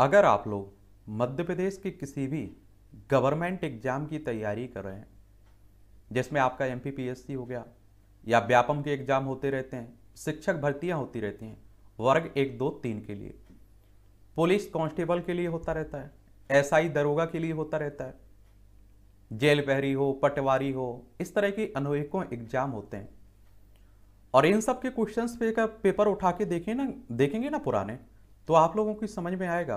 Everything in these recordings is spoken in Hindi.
अगर आप लोग मध्य प्रदेश के किसी भी गवर्नमेंट एग्ज़ाम की तैयारी कर रहे हैं जिसमें आपका एम हो गया या व्यापम के एग्ज़ाम होते रहते हैं शिक्षक भर्तियां होती रहती हैं वर्ग एक दो तीन के लिए पुलिस कांस्टेबल के लिए होता रहता है एसआई दरोगा के लिए होता रहता है जेल बहरी हो पटवारी हो इस तरह के अनेकों एग्जाम होते हैं और इन सब के क्वेश्चंस पे का पेपर उठा के देखें ना देखेंगे ना पुराने तो आप लोगों की समझ में आएगा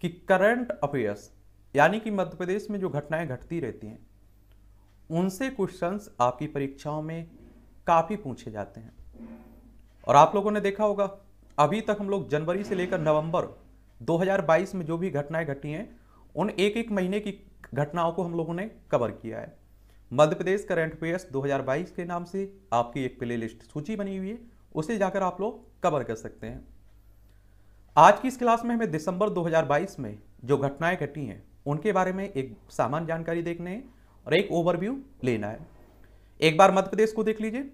कि करंट अफेयर्स यानी कि मध्य प्रदेश में जो घटनाएं घटती रहती हैं उनसे क्वेश्चंस आपकी परीक्षाओं में काफ़ी पूछे जाते हैं और आप लोगों ने देखा होगा अभी तक हम लोग जनवरी से लेकर नवंबर 2022 में जो भी घटनाएं घटी हैं उन एक एक महीने की घटनाओं को हम लोगों ने कवर किया है मध्य प्रदेश करंट अफेयर्स दो के नाम से आपकी एक प्ले सूची बनी हुई है उसे जाकर आप लोग कवर कर सकते हैं आज की इस क्लास में हमें दिसंबर 2022 में जो घटनाएं घटी हैं उनके बारे में एक सामान्य जानकारी देखने है और एक ओवरव्यू लेना है एक बार मध्य प्रदेश को देख लीजिए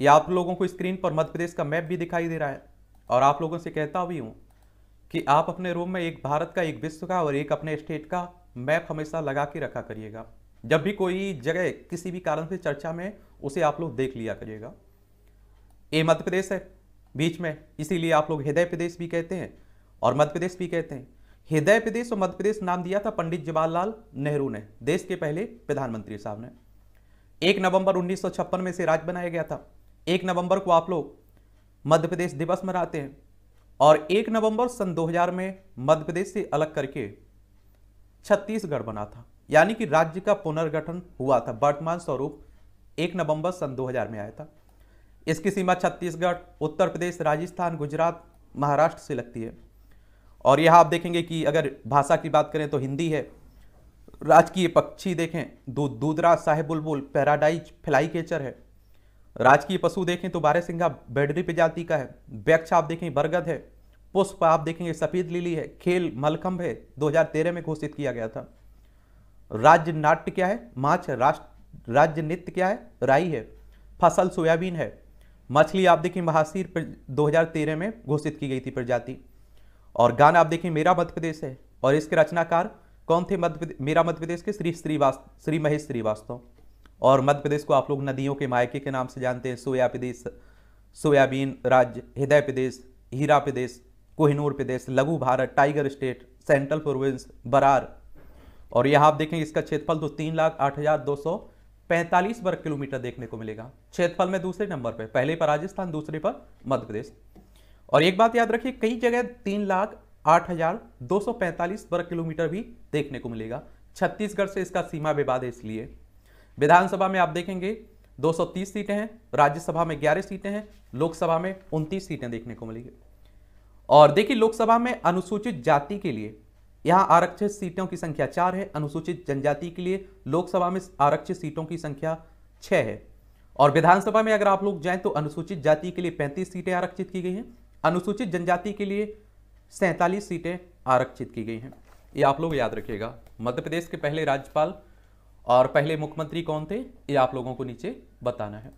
या आप लोगों को स्क्रीन पर मध्य प्रदेश का मैप भी दिखाई दे रहा है और आप लोगों से कहता भी हूँ कि आप अपने रूम में एक भारत का एक विश्व का और एक अपने स्टेट का मैप हमेशा लगा के रखा करिएगा जब भी कोई जगह किसी भी कारण से चर्चा में उसे आप लोग देख लिया करिएगा ये मध्य प्रदेश है बीच में इसीलिए आप लोग हृदय प्रदेश भी कहते हैं और मध्य प्रदेश भी कहते हैं हृदय प्रदेश और मध्य प्रदेश नाम दिया था पंडित जवाहरलाल नेहरू ने देश के पहले प्रधानमंत्री साहब ने एक नवंबर 1956 में से राज्य बनाया गया था एक नवंबर को आप लोग मध्य प्रदेश दिवस मनाते हैं और एक नवंबर सन 2000 में मध्य प्रदेश से अलग करके छत्तीसगढ़ बना था यानी कि राज्य का पुनर्गठन हुआ था वर्तमान स्वरूप एक नवंबर सन 2000 में आया था इसकी सीमा छत्तीसगढ़ उत्तर प्रदेश राजस्थान गुजरात महाराष्ट्र से लगती है और यह आप देखेंगे कि अगर भाषा की बात करें तो हिंदी है राजकीय पक्षी देखें दू, तो दूधरा साहेब बुलबुल पैराडाइज फ्लाई केचर है राजकीय पशु देखें तो बारह सिंघा बैडरी प्रजाति का है वृक्ष आप देखें बरगद है पुष्प आप देखेंगे सफ़ेद लिली है खेल मलखम्भ है 2013 में घोषित किया गया था राज्य नाट्य क्या है माछ राष्ट्र राज्य नृत्य क्या है राई है फसल सोयाबीन है मछली आप देखिए पर 2013 में घोषित की गई थी प्रजाति और गाना आप देखिए मेरा मध्य प्रदेश है और इसके रचनाकार कौन थे मध्य मेरा मध्य प्रदेश के श्री श्रीवास्तव श्री महेश श्रीवास्तव और मध्य प्रदेश को आप लोग नदियों के मायके के नाम से जानते हैं सोया प्रदेश सोयाबीन राज्य हृदय प्रदेश हीरा प्रदेश कोहिनूर प्रदेश लघु Bharat tiger state central province Berar और यहाँ आप देखेंगे इसका क्षेत्रफल तो तीन लाख आठ हज़ार दो सौ 45 वर्ग किलोमीटर देखने को मिलेगा क्षेत्रफल में दूसरे नंबर पर पहले पर राजस्थान दूसरे पर मध्य प्रदेश और एक बात याद रखिए कई जगह तीन लाख आठ हजार दो सौ पैंतालीस वर्ग किलोमीटर भी देखने को मिलेगा छत्तीसगढ़ से इसका सीमा विवाद है इसलिए विधानसभा में आप देखेंगे 230 सीटें हैं राज्यसभा में 11 सीटें हैं लोकसभा में 29 सीटें देखने को मिलेंगी और देखिए लोकसभा में अनुसूचित जाति के लिए यहाँ आरक्षित सीटों की संख्या चार है अनुसूचित जनजाति के लिए लोकसभा में आरक्षित सीटों की संख्या छह है और विधानसभा में अगर आप लोग जाएं तो अनुसूचित जाति के लिए पैंतीस सीटें आरक्षित की गई हैं अनुसूचित जनजाति के लिए सैंतालीस सीटें आरक्षित की गई हैं ये आप लोग याद रखिएगा मध्य प्रदेश के पहले राज्यपाल और पहले मुख्यमंत्री कौन थे ये आप लोगों को नीचे बताना है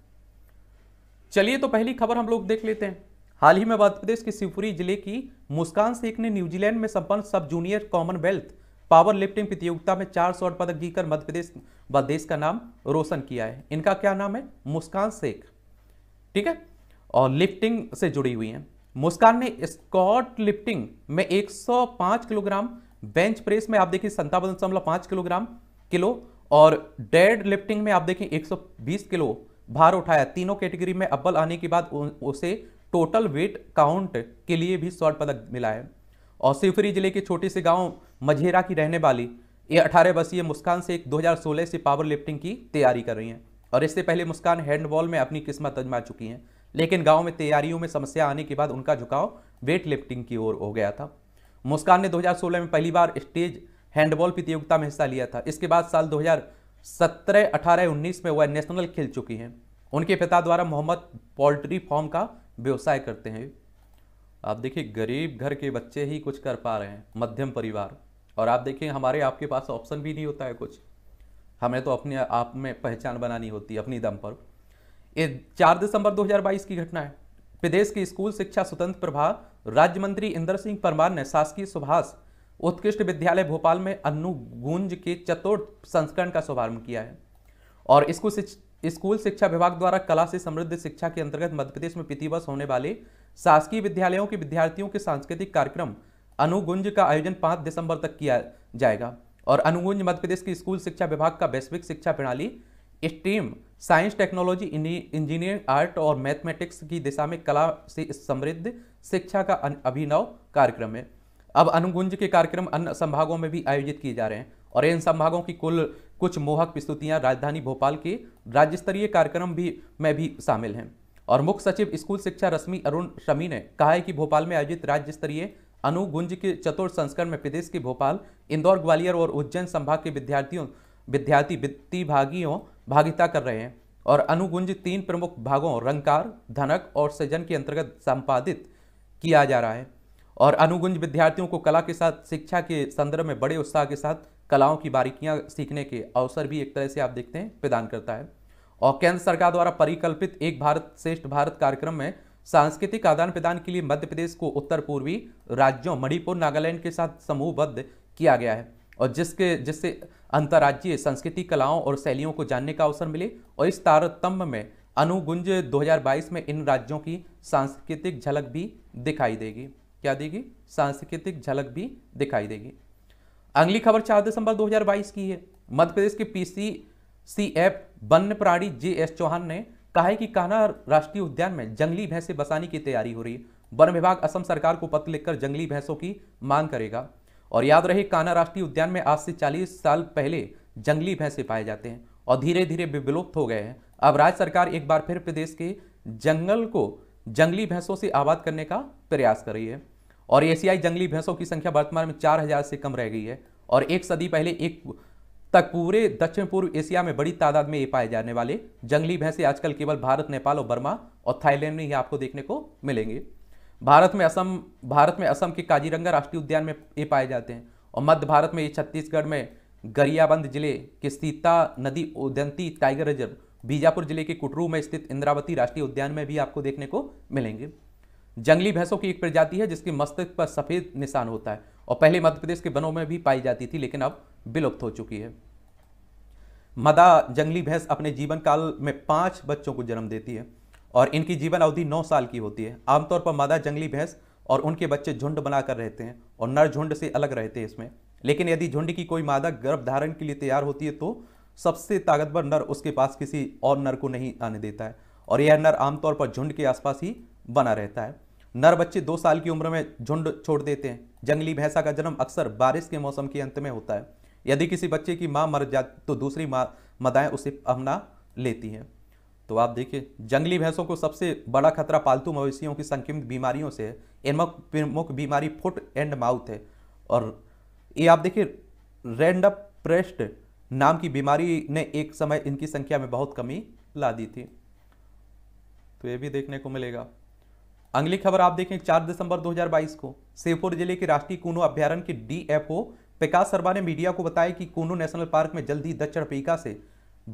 चलिए तो पहली खबर हम लोग देख लेते हैं हाल ही में मध्य प्रदेश के शिवपुरी जिले की मुस्कान शेख ने न्यूजीलैंड में संपन्न सब जूनियर कॉमनवेल्थ पावर लिफ्टिंग प्रतियोगिता में चार स्वर्ण पदक जीकर मध्य प्रदेश व देश का नाम रोशन किया है इनका क्या नाम है मुस्कान शेख ठीक है और लिफ्टिंग से जुड़ी हुई हैं मुस्कान ने स्कॉट लिफ्टिंग में 105 किलोग्राम बेंच प्रेस में आप देखिए संतावन दशमलव पांच किलोग्राम किलो और डेड लिफ्टिंग में आप देखिए 120 किलो भार उठाया तीनों कैटेगरी में अब्बल आने के बाद उसे टोटल वेट काउंट के लिए भी स्वर्ण पदक मिला है और शिवपुरी जिले के छोटे से गांव मझेरा की रहने वाली ये अठारह वर्षीय मुस्कान से एक 2016 से पावर लिफ्टिंग की तैयारी कर रही हैं और इससे पहले मुस्कान हैंडबॉल में अपनी किस्मत अजमा चुकी हैं लेकिन गाँव में तैयारियों में समस्या आने के बाद उनका झुकाव वेट लिफ्टिंग की ओर हो गया था मुस्कान ने 2016 में पहली बार स्टेज हैंडबॉल प्रतियोगिता में हिस्सा लिया था इसके बाद साल 2017, 18, 19 में वह नेशनल खेल चुकी हैं उनके पिता द्वारा मोहम्मद पोल्ट्री फॉर्म का व्यवसाय करते हैं आप देखिए गरीब घर के बच्चे ही कुछ कर पा रहे हैं मध्यम परिवार और आप देखिए हमारे आपके पास ऑप्शन भी नहीं होता है कुछ हमें तो अपने आप में पहचान बनानी होती है अपनी दम पर ये चार दिसंबर 2022 की घटना है प्रदेश के स्कूल शिक्षा स्वतंत्र प्रभाग राज्य मंत्री इंदर सिंह परमार ने शासकीय सुभाष उत्कृष्ट विद्यालय भोपाल में अनुगुंज के चतुर्थ संस्करण का शुभारंभ किया है और स्कूल स्कूल शिक्षा विभाग द्वारा कला से समृद्ध शिक्षा के अंतर्गत मध्य प्रदेश में प्रतिवर्ष होने वाले शासकीय विद्यालयों के विद्यार्थियों के सांस्कृतिक कार्यक्रम अनुगुंज का आयोजन पाँच दिसंबर तक किया जाएगा और अनुगुंज मध्य प्रदेश के स्कूल शिक्षा विभाग का वैश्विक शिक्षा प्रणाली stream science technology engineering art और मैथमेटिक्स की दिशा में कला से समृद्ध शिक्षा का अभिनव कार्यक्रम है अब अनुगुंज के कार्यक्रम अन्य संभागों में भी आयोजित किए जा रहे हैं और इन संभागों की कुल कुछ मोहक प्रस्तुतियां राजधानी भोपाल के राज्य स्तरीय कार्यक्रम भी में भी शामिल हैं और मुख्य सचिव स्कूल शिक्षा रश्मि अरुण शमी ने कहा है कि भोपाल में आयोजित राज्य स्तरीय अनुगुंज के चतुर्थ संस्करण में प्रदेश के भोपाल इंदौर ग्वालियर और उज्जैन संभाग के विद्यार्थियों विद्यार्थी भागियों भागिता कर रहे हैं और अनुगुंज तीन प्रमुख भागों रंगकार धनक और सृजन के अंतर्गत संपादित किया जा रहा है और अनुगुंज विद्यार्थियों को कला के साथ शिक्षा के संदर्भ में बड़े उत्साह के साथ कलाओं की बारीकियां सीखने के अवसर भी एक तरह से आप देखते हैं प्रदान करता है और केंद्र सरकार द्वारा परिकल्पित एक भारत श्रेष्ठ भारत कार्यक्रम में सांस्कृतिक आदान प्रदान के लिए मध्य प्रदेश को उत्तर पूर्वी राज्यों मणिपुर नागालैंड के साथ समूहबद्ध किया गया है और जिसके जिससे अंतर्राज्यीय संस्कृति कलाओं और शैलियों को जानने का अवसर मिले और इस तारतम्य में अनुगुंज 2022 में इन राज्यों की सांस्कृतिक झलक भी दिखाई देगी क्या देगी सांस्कृतिक झलक भी दिखाई देगी अगली खबर चार दिसंबर 2022 की है मध्य प्रदेश के एफ वन्य प्राणी जे एस चौहान ने कहा है कि कान्हा राष्ट्रीय उद्यान में जंगली भैंसे बसाने की तैयारी हो रही है वन विभाग असम सरकार को पत्र लिखकर जंगली भैंसों की मांग करेगा और याद रहे कान्हा राष्ट्रीय उद्यान में आज से चालीस साल पहले जंगली भैंसे पाए जाते हैं और धीरे धीरे विलुप्त हो गए हैं अब राज्य सरकार एक बार फिर प्रदेश के जंगल को जंगली भैंसों से आबाद करने का प्रयास कर रही है और एशियाई जंगली भैंसों की संख्या वर्तमान में चार हजार से कम रह गई है और एक सदी पहले एक तक पूरे दक्षिण पूर्व एशिया में बड़ी तादाद में ये पाए जाने वाले जंगली भैंसे आजकल केवल भारत नेपाल और बर्मा और थाईलैंड में ही आपको देखने को मिलेंगे भारत में असम भारत में असम के काजीरंगा राष्ट्रीय उद्यान में ये पाए जाते हैं और मध्य भारत में ये छत्तीसगढ़ में गरियाबंद जिले के सीता नदी उदंती टाइगर रिजर्व बीजापुर जिले के कुटरू में स्थित इंद्रावती राष्ट्रीय उद्यान में भी आपको देखने को मिलेंगे जंगली भैंसों की एक प्रजाति है जिसके मस्तिष्क पर सफेद निशान होता है और पहले मध्य प्रदेश के वनों में भी पाई जाती थी लेकिन अब विलुप्त हो चुकी है मदा जंगली भैंस अपने जीवन काल में पाँच बच्चों को जन्म देती है और इनकी जीवन अवधि नौ साल की होती है आमतौर पर मादा जंगली भैंस और उनके बच्चे झुंड बनाकर रहते हैं और नर झुंड से अलग रहते हैं इसमें लेकिन यदि झुंड की कोई मादा गर्भधारण के लिए तैयार होती है तो सबसे ताकतवर नर उसके पास किसी और नर को नहीं आने देता है और यह नर आमतौर पर झुंड के आसपास ही बना रहता है नर बच्चे दो साल की उम्र में झुंड छोड़ देते हैं जंगली भैंसा का जन्म अक्सर बारिश के मौसम के अंत में होता है यदि किसी बच्चे की माँ मर जा तो दूसरी माँ मदाएँ उसे अपना लेती हैं तो आप देखिए जंगली भैंसों को सबसे बड़ा खतरा पालतू मवेशियों की संक्रमित बीमारियों से है इनमें प्रमुख बीमारी फुट एंड माउथ है और ये आप देखिए रैंडम प्रेस्ट नाम की बीमारी ने एक समय इनकी संख्या में बहुत कमी ला दी थी तो ये भी देखने को मिलेगा अगली खबर आप देखें 4 दिसंबर 2022 को शिवपुर जिले के राष्ट्रीय कूनो अभ्यारण के डीएफओ विकास शर्मा ने मीडिया को बताया कि कोनो नेशनल पार्क में जल्द ही दक्षिण अफ्रीका से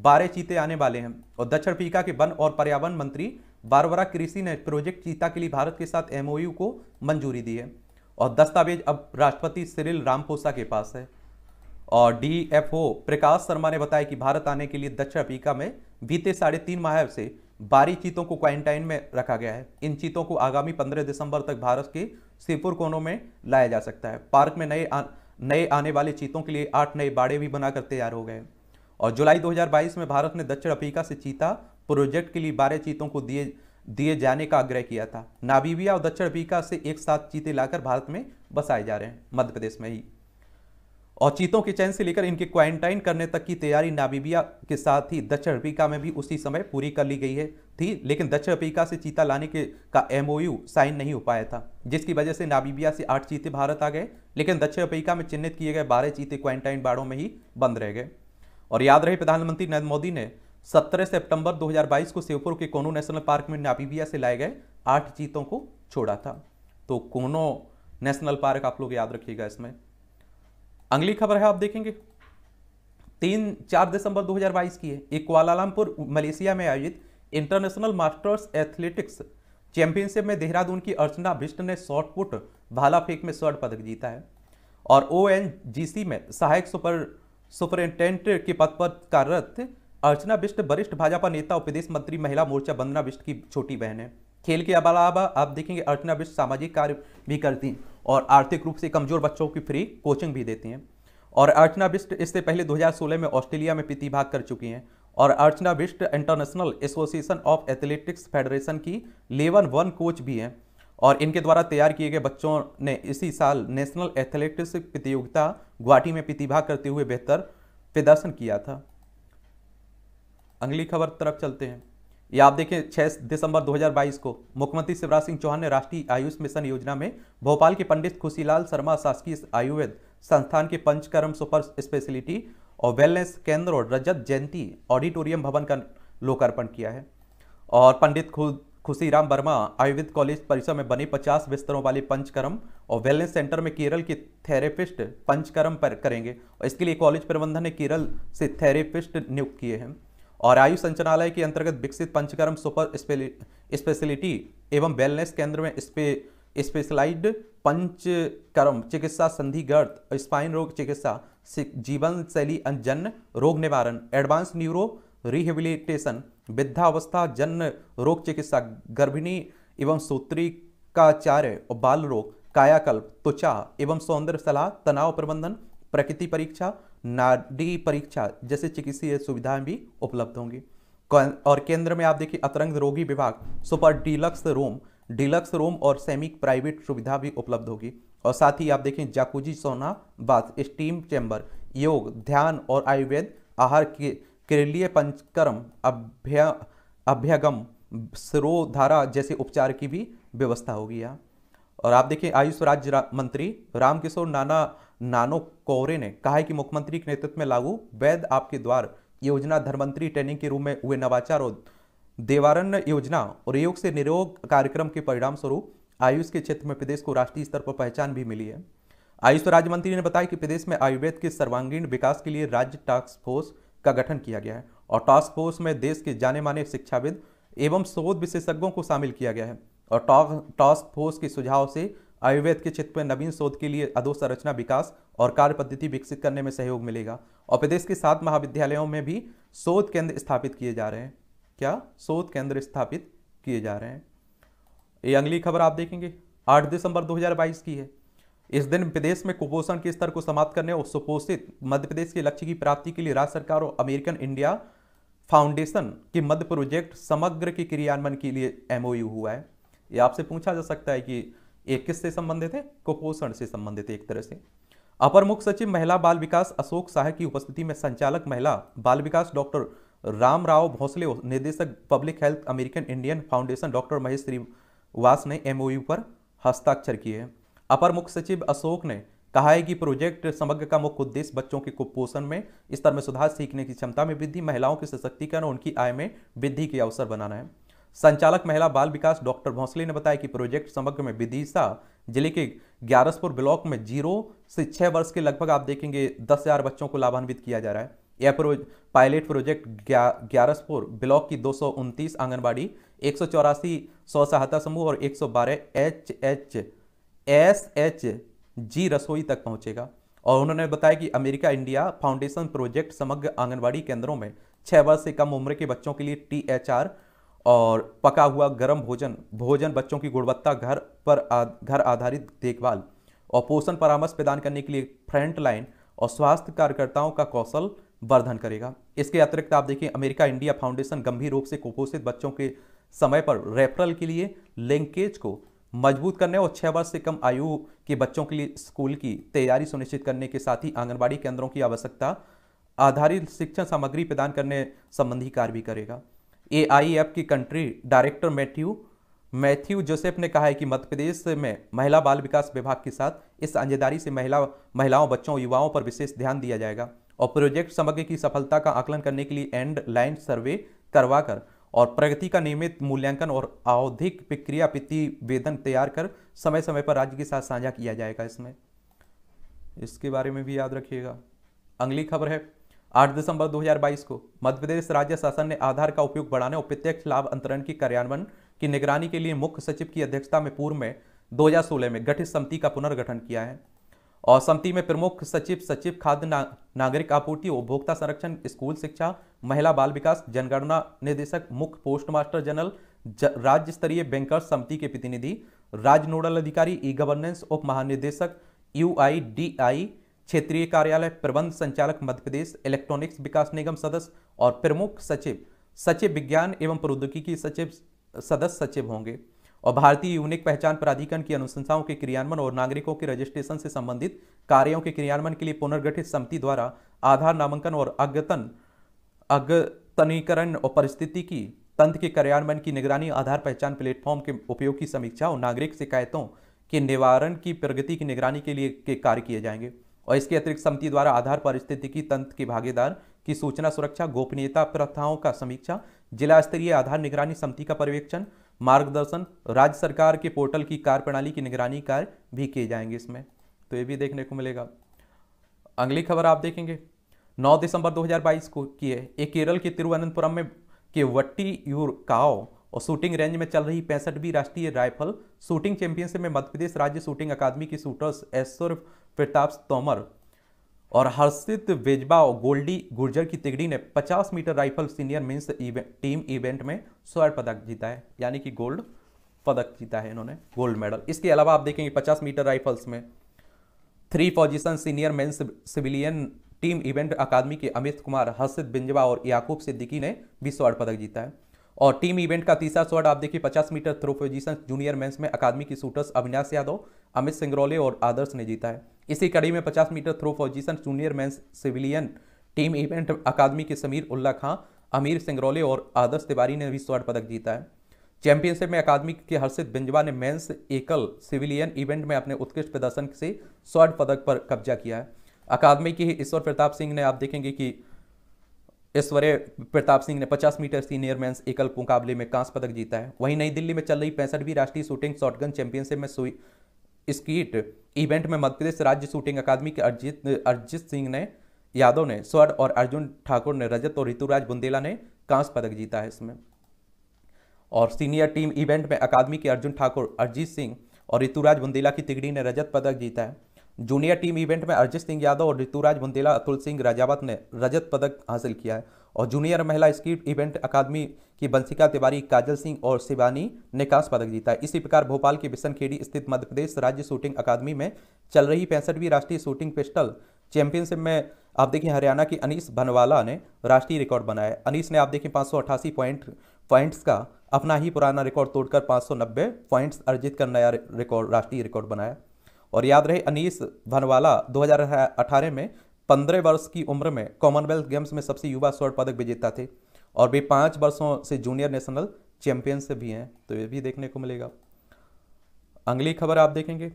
बारह चीते आने वाले हैं और दक्षिण अफ्रीका के वन और पर्यावरण मंत्री बारवरा कृषि ने प्रोजेक्ट चीता के लिए भारत के साथ एमओयू को मंजूरी दी है और दस्तावेज अब राष्ट्रपति सिरिल रामपोसा के पास है और डीएफओ प्रकाश शर्मा ने बताया कि भारत आने के लिए दक्षिण अफ्रीका में बीते साढ़े तीन माह से बारी चीतों को क्वारंटाइन में रखा गया है इन चीतों को आगामी पंद्रह दिसंबर तक भारत के सिरपुर कोनों में लाया जा सकता है पार्क में नए नए आने वाले चीतों के लिए आठ नए बाड़े भी बनाकर तैयार हो गए और जुलाई 2022 में भारत ने दक्षिण अफ्रीका से चीता प्रोजेक्ट के लिए बारह चीतों को दिए दिए जाने का आग्रह किया था नाबीबिया और दक्षिण अफ्रीका से एक साथ चीते लाकर भारत में बसाए जा रहे हैं मध्य प्रदेश में ही और चीतों के चयन से लेकर इनके क्वारंटाइन करने तक की तैयारी नामीबिया के साथ ही दक्षिण अफ्रीका में भी उसी समय पूरी कर ली गई है थी लेकिन दक्षिण अफ्रीका से चीता लाने के का एमओयू साइन नहीं हो पाया था जिसकी वजह से नामीबिया से आठ चीते भारत आ गए लेकिन दक्षिण अफ्रीका में चिन्हित किए गए बारह चीते क्वारंटाइन बाड़ों में ही बंद रह गए और याद रहे प्रधानमंत्री नरेंद्र मोदी ने सत्रह सेप्टेम्बर दो को सेवपुर के कोनो नेशनल पार्क में नाबीबिया से लाए गए आठ चीतों को छोड़ा था तो कोनो नेशनल पार्क आप लोग याद रखिएगा इसमें अगली खबर है आप देखेंगे तीन चार दिसंबर 2022 की है एक क्वालालमपुर मलेशिया में आयोजित इंटरनेशनल मास्टर्स एथलेटिक्स चैंपियनशिप में देहरादून की अर्चना बिष्ट ने शॉर्ट पुट भाला फेंक में स्वर्ण पदक जीता है और ओ में सहायक सुपर सुपरिटेंडेंट के पद पर कार्यरत अर्चना बिष्ट वरिष्ठ भाजपा नेता और प्रदेश मंत्री महिला मोर्चा बंदना बिष्ट की छोटी बहन है खेल के अलावा आप देखेंगे अर्चना बिष्ट सामाजिक कार्य भी करती हैं और आर्थिक रूप से कमजोर बच्चों की फ्री कोचिंग भी देती हैं और अर्चना बिस्ट इससे पहले 2016 में ऑस्ट्रेलिया में प्रतिभाग कर चुकी हैं और Archana Bisht international association of athletics federation की लेवन वन कोच भी हैं और इनके द्वारा तैयार किए गए बच्चों ने इसी साल नेशनल एथलेटिक्स प्रतियोगिता गुवाहाटी में प्रतिभाग करते हुए बेहतर प्रदर्शन किया था अगली खबर तरफ चलते हैं या आप देखें 6 दिसंबर 2022 को मुख्यमंत्री शिवराज सिंह चौहान ने राष्ट्रीय आयुष मिशन योजना में भोपाल के पंडित खुशीलाल शर्मा शासकीय आयुर्वेद संस्थान के पंचकर्म सुपर स्पेशलिटी और वेलनेस केंद्र और रजत जयंती ऑडिटोरियम भवन का लोकार्पण किया है और पंडित खुशीराम वर्मा आयुर्वेद कॉलेज परिसर में बने 50 बिस्तरों वाले पंचकर्म और वेलनेस सेंटर में केरल के थेरेपिस्ट पंचकर्म पर करेंगे और इसके लिए कॉलेज प्रबंधन ने केरल से थेरेपिस्ट नियुक्त किए हैं और आयुष संचालय के अंतर्गत विकसित पंचकर्म सुपर स्पेशलिटी एवं वेलनेस केंद्र में स्पेशलाइज्ड पंचकर्म चिकित्सा संधिगर्त स्पाइन रोग चिकित्सा जीवन शैली अं, जन रोग निवारण एडवांस न्यूरो रिहेबिलिटेशन वृद्धावस्था जन रोग चिकित्सा गर्भिणी एवं सूत्रिकाचार्य और बाल रोग कायाकल्प त्वचा एवं सौंदर्य सलाह तनाव प्रबंधन प्रकृति परीक्षा नाडी परीक्षा जैसे चिकित्सीय सुविधाएं भी उपलब्ध होंगी और केंद्र में आप देखिए अतरंग रोगी विभाग super deluxe room deluxe room और सेमी प्राइवेट सुविधा भी उपलब्ध होगी और साथ ही आप देखें जाकुजी सोना बाथ स्टीम चैम्बर योग ध्यान और आयुर्वेद आहार के, लिए पंचकर्म अभ्या अभ्यागम सरोधारा जैसे उपचार की भी व्यवस्था होगी यहाँ और आप देखें आयुष राज्य मंत्री रामकिशोर नाना नानो कोरे ने कहा है कि मुख्यमंत्री के नेतृत्व में लागू वैध आपके द्वार योजना धर्मंत्री ट्रेनिंग के रूप में हुए नवाचार और देवारण्य योजना और योग से निरोग कार्यक्रम के परिणाम स्वरूप आयुष के क्षेत्र में प्रदेश को राष्ट्रीय स्तर पर पहचान भी मिली है आयुष राज्य मंत्री ने बताया कि प्रदेश में आयुर्वेद के सर्वांगीण विकास के लिए राज्य टास्क फोर्स का गठन किया गया है और टास्क फोर्स में देश के जाने माने शिक्षाविद एवं शोध विशेषज्ञों को शामिल किया गया है और टास्क फोर्स के सुझाव से आयुर्वेद के क्षेत्र में नवीन शोध के लिए अधोसंरचना विकास और कार्य पद्धति विकसित करने में सहयोग मिलेगा और प्रदेश के सात महाविद्यालयों में भी शोध केंद्र स्थापित किए जा रहे हैं क्या शोध केंद्र स्थापित किए जा रहे हैं ये अगली खबर आप देखेंगे 8 दिसंबर 2022 की है इस दिन प्रदेश में कुपोषण के स्तर को समाप्त करने और सुपोषित मध्य प्रदेश के लक्ष्य की प्राप्ति के लिए राज्य सरकार और अमेरिकन इंडिया फाउंडेशन के मध्य प्रोजेक्ट समग्र के क्रियान्वयन के लिए एमओयू हुआ है ये आपसे पूछा जा सकता है कि ये किससे संबंधित है कुपोषण से संबंधित एक तरह से अपर मुख्य सचिव महिला बाल विकास अशोक शाह की उपस्थिति में संचालक महिला बाल विकास डॉक्टर राम राव भोसले निर्देशक public health American Indian foundation doctor Mahesh Shrivas ने एमओयू पर हस्ताक्षर किए अपर मुख्य सचिव अशोक ने कहा है कि प्रोजेक्ट समग्र का मुख्य उद्देश्य बच्चों के कुपोषण में स्तर में सुधार सीखने की क्षमता में वृद्धि महिलाओं के सशक्तिकरण और उनकी आय में वृद्धि के अवसर बनाना है संचालक महिला बाल विकास डॉक्टर भोंसले ने बताया कि प्रोजेक्ट समग्र में विदिशा जिले के ग्यारसपुर ब्लॉक में जीरो से छः वर्ष के लगभग आप देखेंगे दस हज़ार बच्चों को लाभान्वित किया जा रहा है यह pro pilot project Gyaraspur block की दो सौ उनतीस आंगनबाड़ी एक सौ चौरासी सौ सहायता समूह और एक सौ बारह H H S H G रसोई तक पहुंचेगा और उन्होंने बताया कि अमेरिका इंडिया फाउंडेशन प्रोजेक्ट समग्र आंगनबाड़ी केंद्रों में छः वर्ष से कम उम्र के बच्चों के लिए टी एच आर और पका हुआ गर्म भोजन भोजन बच्चों की गुणवत्ता घर पर घर आधारित देखभाल और पोषण परामर्श प्रदान करने के लिए फ्रंट लाइन और स्वास्थ्य कार्यकर्ताओं का कौशल वर्धन करेगा इसके अतिरिक्त आप देखिए अमेरिका इंडिया फाउंडेशन गंभीर रूप से कुपोषित बच्चों के समय पर रेफरल के लिए लिंकेज को मजबूत करने और छः वर्ष से कम आयु के बच्चों के लिए स्कूल की तैयारी सुनिश्चित करने के साथ ही आंगनबाड़ी केंद्रों की आवश्यकता आधारित शिक्षण सामग्री प्रदान करने संबंधी कार्य भी करेगा ए आई एफ की country director Matthew Matthew Joseph ने कहा है कि मध्य प्रदेश में महिला बाल विकास विभाग के साथ इस साझेदारी से महिला महिलाओं बच्चों युवाओं पर विशेष ध्यान दिया जाएगा और प्रोजेक्ट समग्र की सफलता का आकलन करने के लिए एंड लाइन सर्वे करवाकर और प्रगति का नियमित मूल्यांकन और आवधिक प्रक्रिया प्रतिवेदन तैयार कर समय समय पर राज्य के साथ साझा किया जाएगा इसमें इसके बारे में भी याद रखिएगा अगली खबर है 8 दिसंबर 2022 को मध्य प्रदेश राज्य शासन ने आधार का उपयोग बढ़ाने और प्रत्यक्ष लाभ अंतरण की कार्यान्वयन की निगरानी के लिए मुख्य सचिव की अध्यक्षता में पूर्व में 2016 में गठित समिति का पुनर्गठन किया है और समिति में प्रमुख सचिव सचिव खाद्य ना, नागरिक आपूर्ति उपभोक्ता संरक्षण स्कूल शिक्षा महिला बाल विकास जनगणना निदेशक मुख्य पोस्ट मास्टर जनरल ज, राज्य स्तरीय बैंकर्स समिति के प्रतिनिधि राज्य नोडल अधिकारी ई गवर्नेंस उप महानिदेशक यू आई डी आई क्षेत्रीय कार्यालय प्रबंध संचालक मध्य प्रदेश इलेक्ट्रॉनिक्स विकास निगम सदस्य और प्रमुख सचिव सचिव विज्ञान एवं प्रौद्योगिकी सचिव सदस्य सचिव होंगे और भारतीय यूनिक पहचान प्राधिकरण की अनुशंसाओं के क्रियान्वयन और नागरिकों के रजिस्ट्रेशन से संबंधित कार्यों के क्रियान्वयन के लिए पुनर्गठित समिति द्वारा आधार नामांकन और अद्यतन अद्यतनीकरण और परिस्थिति की तंत्र के कार्यान्वयन की निगरानी आधार पहचान प्लेटफॉर्म के उपयोग की समीक्षा और नागरिक शिकायतों के निवारण की प्रगति की निगरानी के लिए के कार्य किए जाएंगे और इसके अतिरिक्त समिति द्वारा आधार पारिस्थितिकी तंत्र की भागीदार की सूचना सुरक्षा गोपनीयता प्रथाओं का समीक्षा जिला स्तरीय आधार निगरानी समिति का पर्यवेक्षण मार्गदर्शन राज्य सरकार के पोर्टल की कार्य प्रणाली की निगरानी कार्य भी किए जाएंगे इसमें तो ये भी देखने को मिलेगा अगली खबर आप देखेंगे 9 दिसंबर 2022 को की है ये केरल के तिरुवनंतपुरम में के वट्टी यूरकाओ और शूटिंग रेंज में चल रही पैंसठवीं राष्ट्रीय राइफल शूटिंग चैंपियनशिप में मध्यप्रदेश राज्य शूटिंग अकादमी की शूटर्स ऐश्वर्य प्रताप तोमर और हर्षित बेजबा और गोल्डी गुर्जर की तिगड़ी ने 50 metre rifle senior men's team event में स्वर्ण पदक जीता है यानी कि गोल्ड पदक जीता है इन्होंने गोल्ड मेडल इसके अलावा आप देखेंगे 50 मीटर राइफल्स में three position senior men's civilian team event अकादमी के अमित कुमार हर्षित बिंजवा और याकूब सिद्दीकी ने भी स्वर्ण पदक जीता है और टीम इवेंट का तीसरा स्वर्ण आप देखिए 50 metre three position junior men's में अकादमी की शूटर्स अविनाश यादव अमित सिंगरौली और आदर्श ने जीता है इसी कड़ी में 50 metre three position junior men's civilian team event अकादमी के समीर उल्ला खां अमीर सिंगरौली और आदर्श तिवारी ने भी स्वर्ण पदक जीता है चैंपियनशिप में अकादमी के हर्षित बिंजवा ने मेंस एकल सिविलियन इवेंट में अपने उत्कृष्ट प्रदर्शन से स्वर्ण पदक पर कब्जा किया है अकादमी के ईश्वर प्रताप सिंह ने आप देखेंगे कि ऐश्वर्य प्रताप सिंह ने 50 मीटर सीनियर मेंस एकल मुकाबले में कांस पदक जीता है वहीं नई दिल्ली में चल रही पैंसठवीं राष्ट्रीय शूटिंग शॉटगन चैंपियनशिप में स्कीट इवेंट में मध्य प्रदेश राज्य शूटिंग अकादमी के अरजीत अरिजीत सिंह ने यादव ने स्वर्ण और अर्जुन ठाकुर ने रजत और ऋतुराज बुंदेला ने कांस्य पदक जीता है इसमें और सीनियर टीम इवेंट में अकादमी के अर्जुन ठाकुर अरिजीत सिंह और ऋतुराज बुंदेला की तिगड़ी ने रजत पदक जीता है जूनियर टीम इवेंट में अरिजीत सिंह यादव और ऋतुराज बुंदेला अतुल सिंह राजावत ने रजत पदक हासिल किया है और जूनियर महिला स्कीट इवेंट अकादमी की बंसिका तिवारी काजल सिंह और शिवानी ने कांस्य पदक जीता है इसी प्रकार भोपाल के बिशनखेड़ी स्थित मध्य प्रदेश राज्य शूटिंग अकादमी में चल रही पैंसठवीं राष्ट्रीय शूटिंग पिस्टल चैंपियनशिप में आप देखिए हरियाणा की अनीस भनवाला ने राष्ट्रीय रिकॉर्ड बनाया अनीस ने आप देखिए पाँच पॉइंट पॉइंट्स का अपना ही पुराना रिकॉर्ड तोड़कर 590 पॉइंट्स अर्जित कर नया रिकॉर्ड राष्ट्रीय रिकॉर्ड बनाया और याद रहे अनीस भनवाला 2018 में पंद्रह वर्ष की उम्र में कॉमनवेल्थ गेम्स में सबसे युवा स्वर्ण पदक विजेता थे और वे पाँच वर्षों से जूनियर नेशनल चैंपियंस भी हैं तो ये भी देखने को मिलेगा अगली खबर आप देखेंगे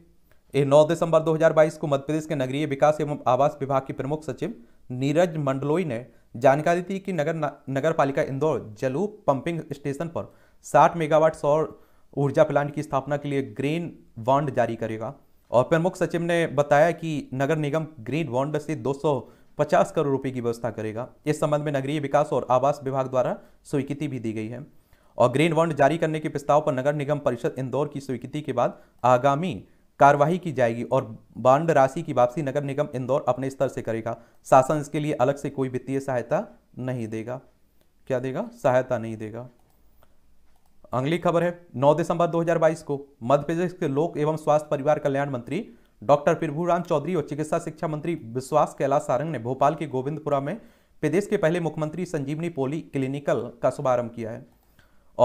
ये नौ दिसंबर 2022 को मध्य प्रदेश के नगरीय विकास एवं आवास विभाग के प्रमुख सचिव नीरज मंडलोई ने जानकारी दी कि नगर नगर पालिका इंदौर जलू पंपिंग स्टेशन पर 60 मेगावाट सौर ऊर्जा प्लांट की स्थापना के लिए ग्रीन बॉन्ड जारी करेगा और प्रमुख सचिव ने बताया कि नगर निगम ग्रीन बॉन्ड से 250 करोड़ रुपए की व्यवस्था करेगा इस संबंध में नगरीय विकास और आवास विभाग द्वारा स्वीकृति भी दी गई है और ग्रीन बॉन्ड जारी करने के प्रस्ताव पर नगर निगम परिषद इंदौर की स्वीकृति के बाद आगामी कार्यवाही की जाएगी और बांड राशि की वापसी नगर निगम इंदौर अपने स्तर से करेगा शासन इसके लिए अलग से कोई वित्तीय सहायता नहीं देगा क्या देगा सहायता नहीं देगा अगली खबर है 9 दिसंबर 2022 को मध्य प्रदेश के लोक एवं स्वास्थ्य परिवार कल्याण मंत्री डॉक्टर प्रभुराम चौधरी और चिकित्सा शिक्षा मंत्री विश्वास कैलाश सारंग ने भोपाल के गोविंदपुरा में प्रदेश के पहले मुख्यमंत्री संजीवनी पोली क्लिनिकल का शुभारंभ किया है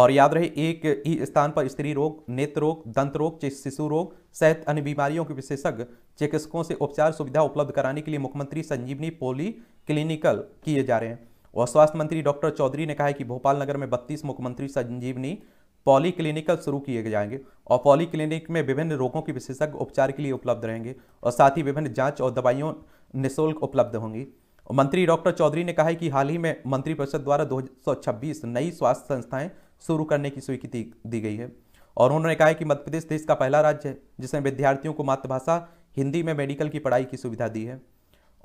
और याद रहे एक ही स्थान पर स्त्री रोग नेत्र रोग दंत रोग शिशु रोग सहित अन्य बीमारियों के विशेषज्ञ चिकित्सकों से उपचार सुविधा उपलब्ध कराने के लिए मुख्यमंत्री संजीवनी पोली क्लिनिकल किए जा रहे हैं और स्वास्थ्य मंत्री डॉक्टर चौधरी ने कहा है कि भोपाल नगर में बत्तीस मुख्यमंत्री संजीवनी पॉली क्लिनिकल शुरू किए जाएंगे और पॉली क्लिनिक में विभिन्न रोगों के विशेषज्ञ उपचार के लिए उपलब्ध रहेंगे और साथ ही विभिन्न जाँच और दवाइयों निःशुल्क उपलब्ध होंगी मंत्री डॉक्टर चौधरी ने कहा है कि हाल ही में मंत्रिपरिषद द्वारा दो नई स्वास्थ्य संस्थाएँ शुरू करने की स्वीकृति दी गई है और उन्होंने कहा है कि मध्य प्रदेश देश का पहला राज्य है जिसने विद्यार्थियों को मातृभाषा हिंदी में मेडिकल की पढ़ाई की सुविधा दी है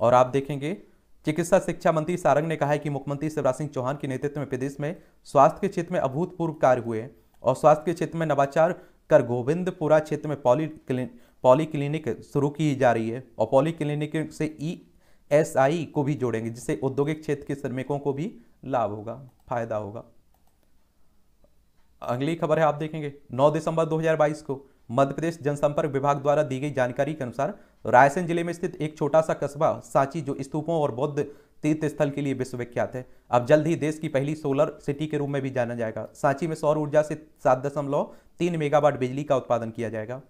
और आप देखेंगे चिकित्सा शिक्षा मंत्री सारंग ने कहा है कि मुख्यमंत्री शिवराज सिंह चौहान के नेतृत्व में प्रदेश में स्वास्थ्य के क्षेत्र में अभूतपूर्व कार्य हुए और स्वास्थ्य के क्षेत्र में नवाचार कर गोविंदपुरा क्षेत्र में पॉली पॉली क्लिनिक शुरू की जा रही है और पॉली क्लिनिक से ई एस आई को भी जोड़ेंगे जिससे औद्योगिक क्षेत्र के श्रमिकों को भी लाभ होगा फायदा होगा अगली खबर है आप देखेंगे 9 दिसंबर 2022 को मध्य प्रदेश जनसंपर्क विभाग द्वारा दी गई जानकारी के अनुसार रायसेन जिले में स्थित एक छोटा सा कस्बा सांची जो स्तूपों और बौद्ध तीर्थ स्थल के लिए विश्वविख्यात है अब जल्द ही देश की पहली सोलर सिटी के रूप में भी जाना जाएगा सांची में सौर ऊर्जा से सात दशमलव तीन मेगावाट बिजली का उत्पादन किया जाएगा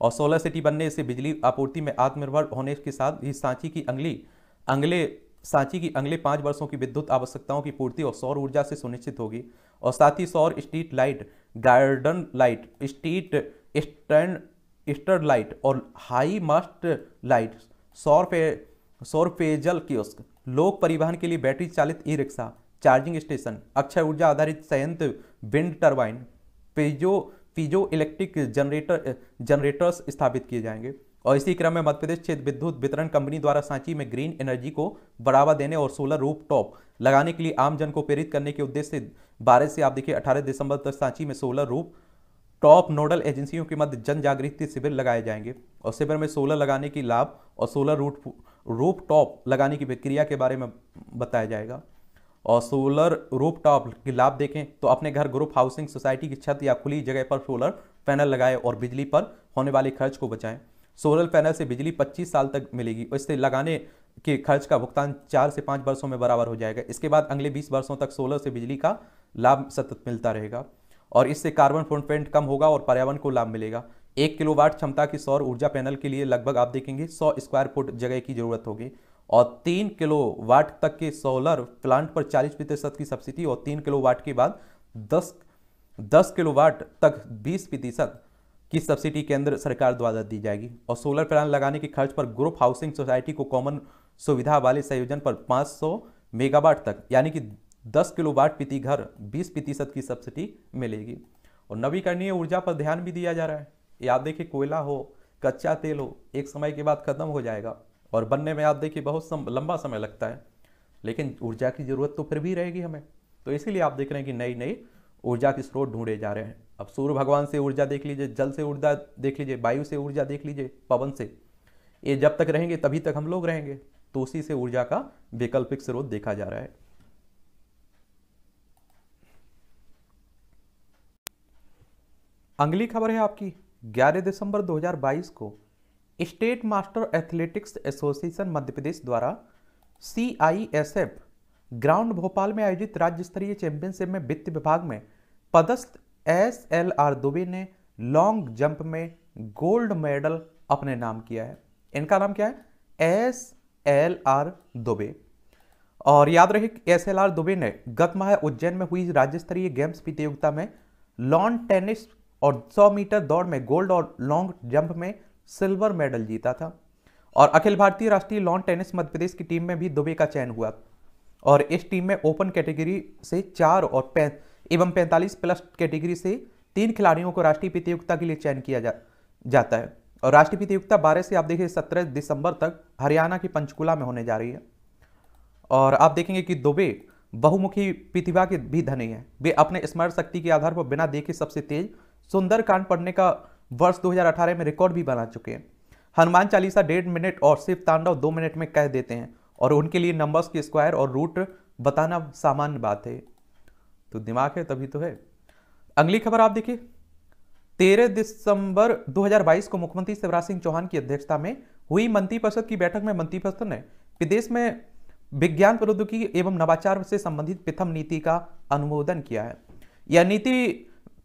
और सोलर सिटी बनने से बिजली आपूर्ति में आत्मनिर्भर होने के साथ ही सांची की अंगली अगले सांची की अगले पाँच वर्षों की विद्युत आवश्यकताओं की पूर्ति और सौर ऊर्जा से सुनिश्चित होगी और साथ ही सौर street light garden light street stand स्टर लाइट और हाई मास्ट लाइट सौर पे सौर पेयजल कियोस्क लोक परिवहन के लिए बैटरी चालित ई रिक्शा चार्जिंग स्टेशन अक्षय ऊर्जा आधारित संयंत्र wind turbine piezo piezo electric generator generators स्थापित किए जाएंगे और इसी क्रम में मध्यप्रदेश क्षेत्र विद्युत वितरण कंपनी द्वारा सांची में ग्रीन एनर्जी को बढ़ावा देने और सोलर रूप टॉप लगाने के लिए आमजन को प्रेरित करने के उद्देश्य से बारह से आप देखिए अठारह दिसंबर तक सांची में सोलर रूप टॉप नोडल एजेंसियों के मध्य जन जागृति शिविर लगाए जाएंगे और शिविर में सोलर लगाने की लाभ और सोलर रूट रूप टॉप लगाने की प्रक्रिया के बारे में बताया जाएगा और सोलर रूप टॉप के लाभ देखें तो अपने घर ग्रुप हाउसिंग सोसाइटी की छत या खुली जगह पर सोलर पैनल लगाएं और बिजली पर होने वाले खर्च को बचाएं सोलर पैनल से बिजली 25 साल तक मिलेगी और इससे लगाने के खर्च का भुगतान चार से पाँच वर्षों में बराबर हो जाएगा इसके बाद अगले बीस वर्षों तक सोलर से बिजली का लाभ सतत मिलता रहेगा और इससे कार्बन फुटप्रिंट कम होगा और पर्यावरण को लाभ मिलेगा एक किलोवाट क्षमता की सौर ऊर्जा पैनल के लिए लगभग आप देखेंगे 100 स्क्वायर फुट जगह की जरूरत होगी और तीन किलो वाट तक के सोलर प्लांट पर 40 प्रतिशत की सब्सिडी और तीन किलो वाट के बाद 10 10 किलो वाट तक 20 प्रतिशत की सब्सिडी केंद्र सरकार द्वारा दी जाएगी और सोलर प्लांट लगाने के खर्च पर ग्रुप हाउसिंग सोसाइटी को कॉमन सुविधा वाले संयोजन पर 500 मेगावाट तक यानी कि किलो किलोवाट प्रति घर बीस प्रतिशत की सब्सिडी मिलेगी और नवीकरणीय ऊर्जा पर ध्यान भी दिया जा रहा है ये आप देखिए कोयला हो कच्चा तेल हो एक समय के बाद खत्म हो जाएगा और बनने में आप देखिए बहुत सम, लंबा समय लगता है लेकिन ऊर्जा की ज़रूरत तो फिर भी रहेगी हमें तो इसीलिए आप देख रहे हैं कि नई नई ऊर्जा के स्रोत ढूंढे जा रहे हैं अब सूर्य भगवान से ऊर्जा देख लीजिए जल से ऊर्जा देख लीजिए वायु से ऊर्जा देख लीजिए पवन से ये जब तक रहेंगे तभी तक हम लोग रहेंगे तो उसी से ऊर्जा का वैकल्पिक स्रोत देखा जा रहा है अगली खबर है आपकी 11 दिसंबर 2022 को state master athletics association Madhya Pradesh द्वारा C I S F ground Bhopal में आयोजित राज्य स्तरीय चैंपियनशिप में वित्त विभाग में पदस्थ एस एल आर दुबे ने लॉन्ग जंप में गोल्ड मेडल अपने नाम किया है इनका नाम क्या है एस एल आर दुबे और याद रहे एस एल आर दुबे ने गत माह उज्जैन में हुई राज्य स्तरीय गेम्स प्रतियोगिता में लॉन टेनिस और 100 मीटर दौड़ में गोल्ड और लॉन्ग जंप में सिल्वर मेडल जीता था और अखिल भारतीय राष्ट्रीय लॉन टेनिस मध्य प्रदेश की टीम में भी दुबे का चयन हुआ और इस टीम में ओपन कैटेगरी से चार और एवं 45 प्लस कैटेगरी से तीन खिलाड़ियों को राष्ट्रीय प्रतियोगिता के लिए चयन किया जा, जाता है और राष्ट्रीय प्रतियोगिता बारह से आप देखिए सत्रह दिसंबर तक हरियाणा के पंचकुला में होने जा रही है और आप देखेंगे कि दुबे बहुमुखी प्रतिभा के भी धनी है वे अपने स्मरण शक्ति के आधार पर बिना देखे सबसे तेज सुंदरकांड पढ़ने का वर्ष 2018 में रिकॉर्ड भी बना चुके हैं हनुमान चालीसा डेढ़ मिनट और शिव तांडव दो मिनट में कह देते हैं और उनके लिए नंबर्स की स्क्वायर और रूट बताना सामान्य बात है तो दिमाग है तभी तो है अगली खबर आप देखिए तेरह दिसंबर 2022 को मुख्यमंत्री शिवराज सिंह चौहान की अध्यक्षता में हुई मंत्रिपरिषद की बैठक में मंत्रिपरिषद ने प्रदेश में विज्ञान प्रौद्योगिकी एवं नवाचार से संबंधित प्रथम नीति का अनुमोदन किया है यह नीति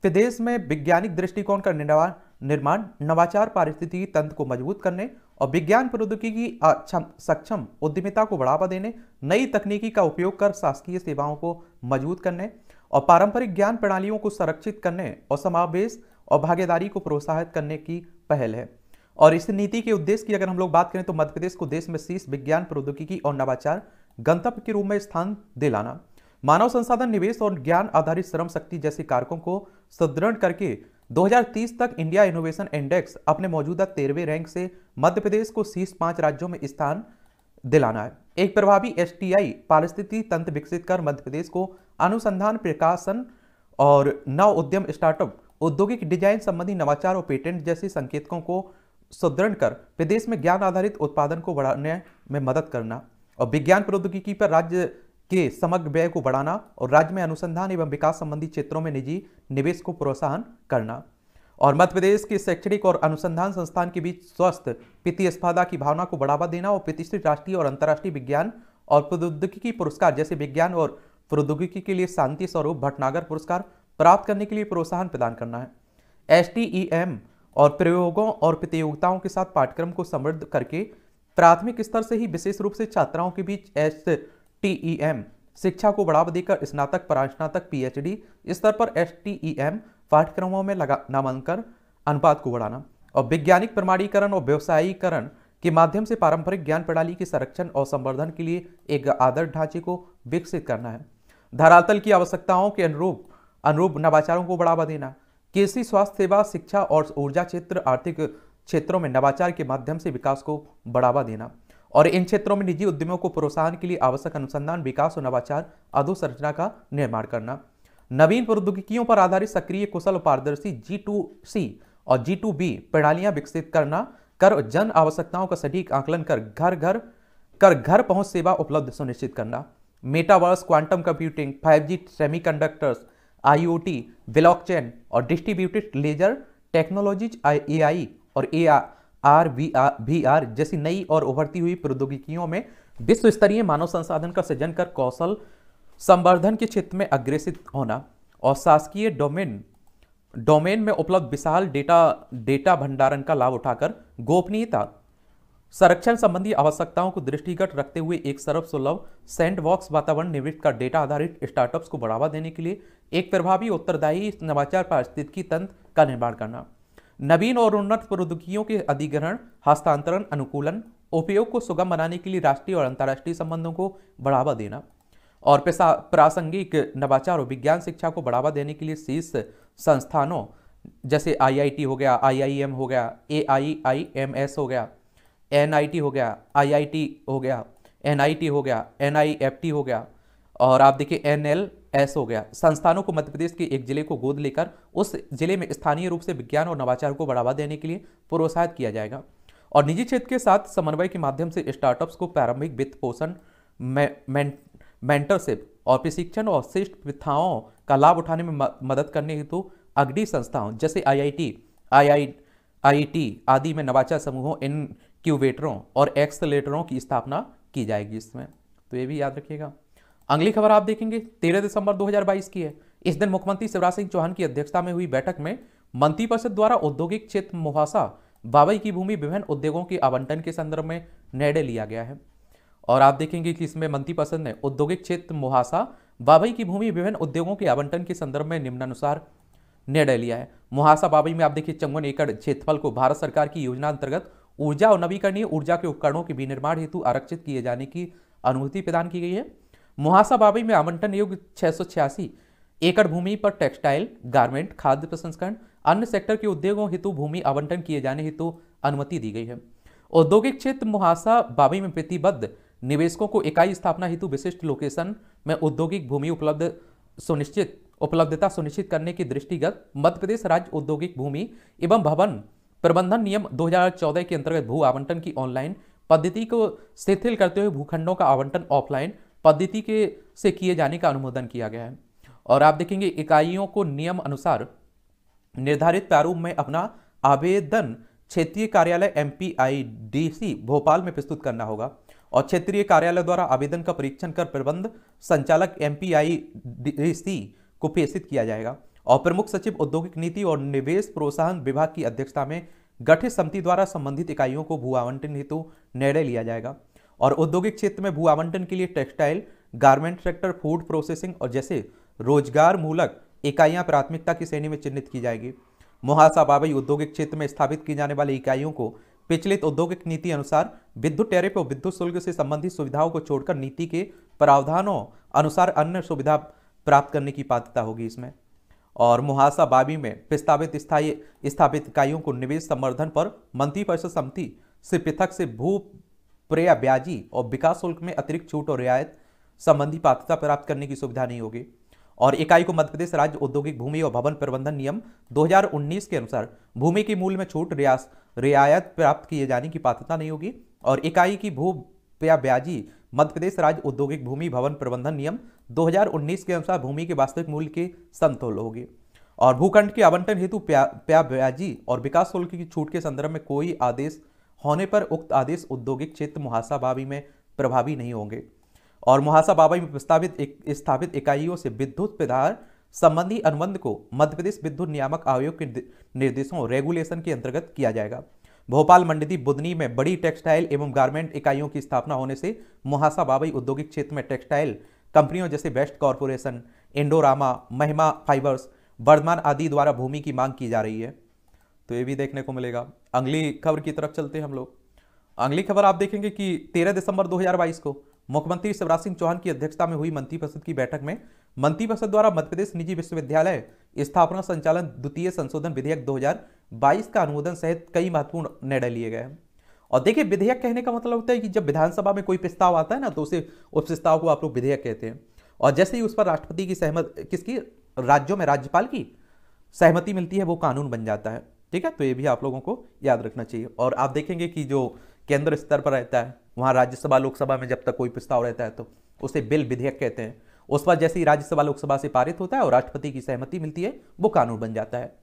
प्रदेश में वैज्ञानिक दृष्टिकोण का निर्माण निर्माण नवाचार पारिस्थितिकी तंत्र को मजबूत करने और विज्ञान प्रौद्योगिकी की सक्षम उद्यमिता को बढ़ावा देने नई तकनीकी का उपयोग कर शासकीय सेवाओं को मजबूत करने और पारंपरिक ज्ञान प्रणालियों को संरक्षित करने और समावेश और भागीदारी को प्रोत्साहित करने की पहल है और इस नीति के उद्देश्य की अगर हम लोग बात करें तो मध्य प्रदेश को देश में शीर्ष विज्ञान प्रौद्योगिकी और नवाचार गंतव्य के रूप में स्थान दिलाना मानव संसाधन निवेश और ज्ञान आधारित श्रम शक्ति जैसे कारकों को सुदृढ़ करके 2030 तक इंडिया इनोवेशन इंडेक्स अपने मौजूदा तेरहवें रैंक से मध्य प्रदेश को शीर्ष पांच राज्यों में स्थान दिलाना है एक प्रभावी एस पारिस्थितिकी तंत्र विकसित कर मध्य प्रदेश को अनुसंधान प्रकाशन और नव उद्यम स्टार्टअप औद्योगिक डिजाइन संबंधी नवाचार और पेटेंट जैसे संकेतकों को सुदृढ़ कर प्रदेश में ज्ञान आधारित उत्पादन को बढ़ाने में मदद करना और विज्ञान प्रौद्योगिकी पर राज्य के समग्र व्यय को बढ़ाना और राज्य में अनुसंधान एवं विकास संबंधी क्षेत्रों में निजी निवेश को प्रोत्साहन करना और मध्य प्रदेश के शैक्षणिक और अनुसंधान संस्थान के बीच स्वस्थ प्रतिस्पर्धा की भावना को बढ़ावा देना और प्रतिष्ठित राष्ट्रीय और अंतर्राष्ट्रीय विज्ञान और प्रौद्योगिकी पुरस्कार जैसे विज्ञान और प्रौद्योगिकी के लिए शांति स्वरूप भटनागर पुरस्कार प्राप्त करने के लिए प्रोत्साहन प्रदान करना है एस और प्रयोगों और प्रतियोगिताओं के साथ पाठ्यक्रम को समृद्ध करके प्राथमिक स्तर से ही विशेष रूप से छात्राओं के बीच एस टीईएम e शिक्षा को बढ़ावा देकर स्नातक परास्नातक पीएचडी स्तर पर एस एसटीईएम e पाठ्यक्रमों में लगा नामांकन अनुपात को बढ़ाना और वैज्ञानिक प्रमाणीकरण और व्यवसायीकरण के माध्यम से पारंपरिक ज्ञान प्रणाली के संरक्षण और संवर्धन के लिए एक आदर्श ढांचे को विकसित करना है धरातल की आवश्यकताओं के अनुरूप अनुरूप नवाचारों को बढ़ावा देना कृषि स्वास्थ्य सेवा शिक्षा और ऊर्जा क्षेत्र आर्थिक क्षेत्रों में नवाचार के माध्यम से विकास को बढ़ावा देना और इन क्षेत्रों में निजी उद्यमों को प्रोत्साहन के लिए आवश्यक अनुसंधान विकास और नवाचार अधोसंरचना का निर्माण करना नवीन प्रौद्योगिकियों पर आधारित सक्रिय कुशल पारदर्शी जी टू सी और जी टू बी प्रणालियां विकसित करना कर जन आवश्यकताओं का सटीक आकलन कर घर घर कर घर पहुंच सेवा उपलब्ध सुनिश्चित करना metaverse quantum computing 5G T block blockchain और डिस्ट्रीब्यूटेड लेजर टेक्नोलॉजीज आई और A R V R V R जैसी नई और उभरती हुई प्रौद्योगिकियों में विश्व स्तरीय मानव संसाधन का सृजन कर कौशल संवर्धन के क्षेत्र में अग्रसित होना और शासकीय डोमेन डोमेन में उपलब्ध विशाल डेटा डेटा भंडारण का लाभ उठाकर गोपनीयता संरक्षण संबंधी आवश्यकताओं को दृष्टिगत रखते हुए एक सर्व सुलभ सैंडबॉक्स वातावरण निवृत्त कर डेटा आधारित स्टार्टअप्स को बढ़ावा देने के लिए एक प्रभावी उत्तरदायी नवाचार पारिस्थितिकी तंत्र का निर्माण करना नवीन और उन्नत प्रौद्योगिकियों के अधिग्रहण हस्तांतरण अनुकूलन उपयोग को सुगम बनाने के लिए राष्ट्रीय और अंतर्राष्ट्रीय संबंधों को बढ़ावा देना और प्रासंगिक नवाचार और विज्ञान शिक्षा को बढ़ावा देने के लिए शीर्ष संस्थानों जैसे आईआईटी हो गया आईआईएम हो गया एआईआईएमएस हो गया एनआईटी हो गया आईआईटी हो गया एनआईटी हो गया एनआईएफटी हो गया और आप देखिए एन एल एस हो गया संस्थानों को मध्य प्रदेश के एक जिले को गोद लेकर उस जिले में स्थानीय रूप से विज्ञान और नवाचार को बढ़ावा देने के लिए प्रोत्साहित किया जाएगा और निजी क्षेत्र के साथ समन्वय के माध्यम से स्टार्टअप्स को प्रारंभिक वित्त पोषण मेंटरशिप और प्रशिक्षण और शिष्ट प्रथाओं का लाभ उठाने में मदद करने हेतु अग्नि संस्थाओं जैसे आई आई टी आदि में नवाचार समूहों इनक्यूबेटरों और एक्सलेटरों की स्थापना की जाएगी इसमें तो ये भी याद रखिएगा अगली खबर आप देखेंगे तेरह दिसंबर 2022 की है इस दिन मुख्यमंत्री शिवराज सिंह चौहान की अध्यक्षता में हुई बैठक में मंत्रिपरिषद द्वारा औद्योगिक क्षेत्र मुहासा बाबई की भूमि विभिन्न उद्योगों के आवंटन के संदर्भ में निर्णय लिया गया है और आप देखेंगे कि इसमें मंत्रिपरिषद ने औद्योगिक क्षेत्र मुहासा बाबई की भूमि विभिन्न उद्योगों के आवंटन के संदर्भ में निम्नानुसार निर्णय लिया है मुहासा बाबई में आप देखिए चंगन एकड़ क्षेत्रफल को भारत सरकार की योजना अंतर्गत ऊर्जा और नवीकरणीय ऊर्जा के उपकरणों के विनिर्माण हेतु आरक्षित किए जाने की अनुमति प्रदान की गई है मुहासा बाबई में आवंटन योग्य छह एकड़ भूमि पर टेक्सटाइल गारमेंट खाद्य प्रसंस्करण अन्य सेक्टर के उद्योगों हेतु भूमि आवंटन किए जाने हेतु अनुमति दी गई है औद्योगिक क्षेत्र मुहासा बाबई में प्रतिबद्ध निवेशकों को इकाई स्थापना हेतु विशिष्ट लोकेशन में औद्योगिक भूमि उपलब्ध सुनिश्चित उपलब्धता सुनिश्चित करने की दृष्टिगत मध्य प्रदेश राज्य औद्योगिक भूमि एवं भवन प्रबंधन नियम 2014 के अंतर्गत भू आवंटन की ऑनलाइन पद्धति को शिथिल करते हुए भूखंडों का आवंटन ऑफलाइन पद्धति के से किए जाने का अनुमोदन किया गया है और आप देखेंगे इकाइयों को नियम अनुसार निर्धारित प्रारूप में अपना आवेदन क्षेत्रीय कार्यालय एम पी भोपाल में प्रस्तुत करना होगा और क्षेत्रीय कार्यालय द्वारा आवेदन का परीक्षण कर प्रबंध संचालक एम को प्रेषित किया जाएगा और प्रमुख सचिव औद्योगिक नीति और निवेश प्रोत्साहन विभाग की अध्यक्षता में गठित समिति द्वारा संबंधित इकाइयों को भू आवंटन हेतु निर्णय लिया जाएगा और औद्योगिक क्षेत्र में भू आवंटन के लिए textile garment sector food processing और जैसे रोजगार मूलक इकाइयां प्राथमिकता की श्रेणी में चिन्हित की जाएगी मुहासा बाबई औद्योगिक क्षेत्र में स्थापित की जाने वाली इकाइयों को पिछलित औद्योगिक नीति अनुसार विद्युत टैरिफ और विद्युत शुल्क से संबंधित सुविधाओं को छोड़कर नीति के प्रावधानों अनुसार अन्य सुविधा प्राप्त करने की पात्रता होगी इसमें और मुहासा बाबी में प्रस्तावित स्थायी स्थापित इकाइयों को निवेश संवर्धन पर मंत्रिपरिषद समिति से पृथक से भू प्रया ब्याजी और विकास शुल्क में अतिरिक्त छूट और रियायत संबंधी पात्रता प्राप्त करने की सुविधा नहीं होगी और इकाई को मध्यप्रदेश राज्य औद्योगिक भूमि और भवन प्रबंधन नियम 2019 के अनुसार भूमि के मूल में छूट रियास रियायत प्राप्त किए जाने की पात्रता नहीं होगी और इकाई की भू या ब्याजी मध्यप्रदेश राज्य औद्योगिक भूमि भवन प्रबंधन नियम 2019 के अनुसार भूमि के वास्तविक मूल्य के संतुल होगी और भूखंड के आवंटन हेतु प्या, प्या ब्याजी और विकास शुल्क की छूट के संदर्भ में कोई आदेश होने पर उक्त आदेश औद्योगिक क्षेत्र मुहासाबावी में प्रभावी नहीं होंगे और मुहासाबाबी में प्रस्तावित एक, स्थापित इकाइयों से विद्युत प्रधार संबंधी अनुबंध को मध्य प्रदेश विद्युत नियामक आयोग के निर्देशों रेगुलेशन के अंतर्गत किया जाएगा भोपाल मंडी बुधनी में बड़ी टेक्सटाइल एवं गारमेंट इकाइयों की स्थापना होने से मुहासाबाबी औद्योगिक क्षेत्र में टेक्सटाइल कंपनियों जैसे best corporation Indorama Mahima fibres Vardhman आदि द्वारा भूमि की मांग की जा रही है तो ये भी देखने को मिलेगा अगली खबर की तरफ चलते हैं हम लोग अगली खबर आप देखेंगे कि तेरह दिसंबर 2022 को मुख्यमंत्री शिवराज सिंह चौहान की अध्यक्षता में हुई मंत्रिपरिषद की बैठक में मंत्रिपरिषद द्वारा मध्यप्रदेश निजी विश्वविद्यालय स्थापना संचालन द्वितीय संशोधन विधेयक 2022 का अनुमोदन सहित कई महत्वपूर्ण निर्णय लिए गए हैं और देखिए विधेयक कहने का मतलब होता है कि जब विधानसभा में कोई प्रस्ताव आता है ना तो उसे उस प्रस्ताव को आप लोग विधेयक कहते हैं और जैसे ही उस पर राष्ट्रपति की सहमत किसकी राज्यों में राज्यपाल की सहमति मिलती है वो कानून बन जाता है ठीक है तो ये भी आप लोगों को याद रखना चाहिए और आप देखेंगे कि जो केंद्र स्तर पर रहता है वहाँ राज्यसभा लोकसभा में जब तक कोई प्रस्ताव रहता है तो उसे बिल विधेयक कहते हैं उस पर जैसे ही राज्यसभा लोकसभा से पारित होता है और राष्ट्रपति की सहमति मिलती है वो कानून बन जाता है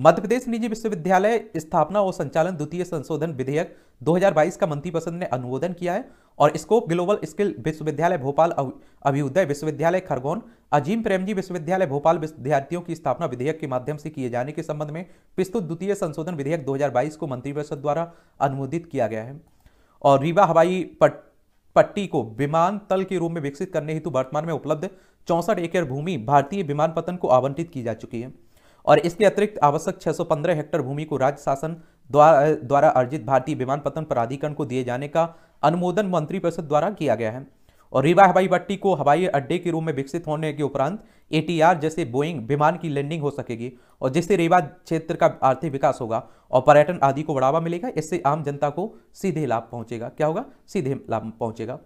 मध्य प्रदेश निजी विश्वविद्यालय स्थापना और संचालन द्वितीय संशोधन विधेयक 2022 का मंत्रिपरिषद ने अनुमोदन किया है और स्कोप ग्लोबल स्किल विश्वविद्यालय भोपाल अभ्युदय विश्वविद्यालय खरगोन अजीम प्रेमजी विश्वविद्यालय भोपाल विद्यार्थियों की स्थापना विधेयक के माध्यम से किए जाने के संबंध में प्रस्तुत द्वितीय संशोधन विधेयक दो को मंत्रिपरिषद द्वारा अनुमोदित किया गया है और रीवा हवाई पट, पट्टी को विमानतल के रूप में विकसित करने हेतु वर्तमान में उपलब्ध चौंसठ एकड़ भूमि भारतीय पतन को आवंटित की जा चुकी है और इसके अतिरिक्त आवश्यक 615 हेक्टर भूमि को राज्य शासन द्वारा द्वारा अर्जित भारतीय पतन प्राधिकरण को दिए जाने का अनुमोदन मंत्री परिषद द्वारा किया गया है और रीवा हवाई पट्टी को हवाई अड्डे के रूप में विकसित होने के उपरांत एटीआर जैसे बोइंग विमान की लैंडिंग हो सकेगी और जिससे रीवा क्षेत्र का आर्थिक विकास होगा और पर्यटन आदि को बढ़ावा मिलेगा इससे आम जनता को सीधे लाभ पहुंचेगा क्या होगा सीधे लाभ पहुंचेगा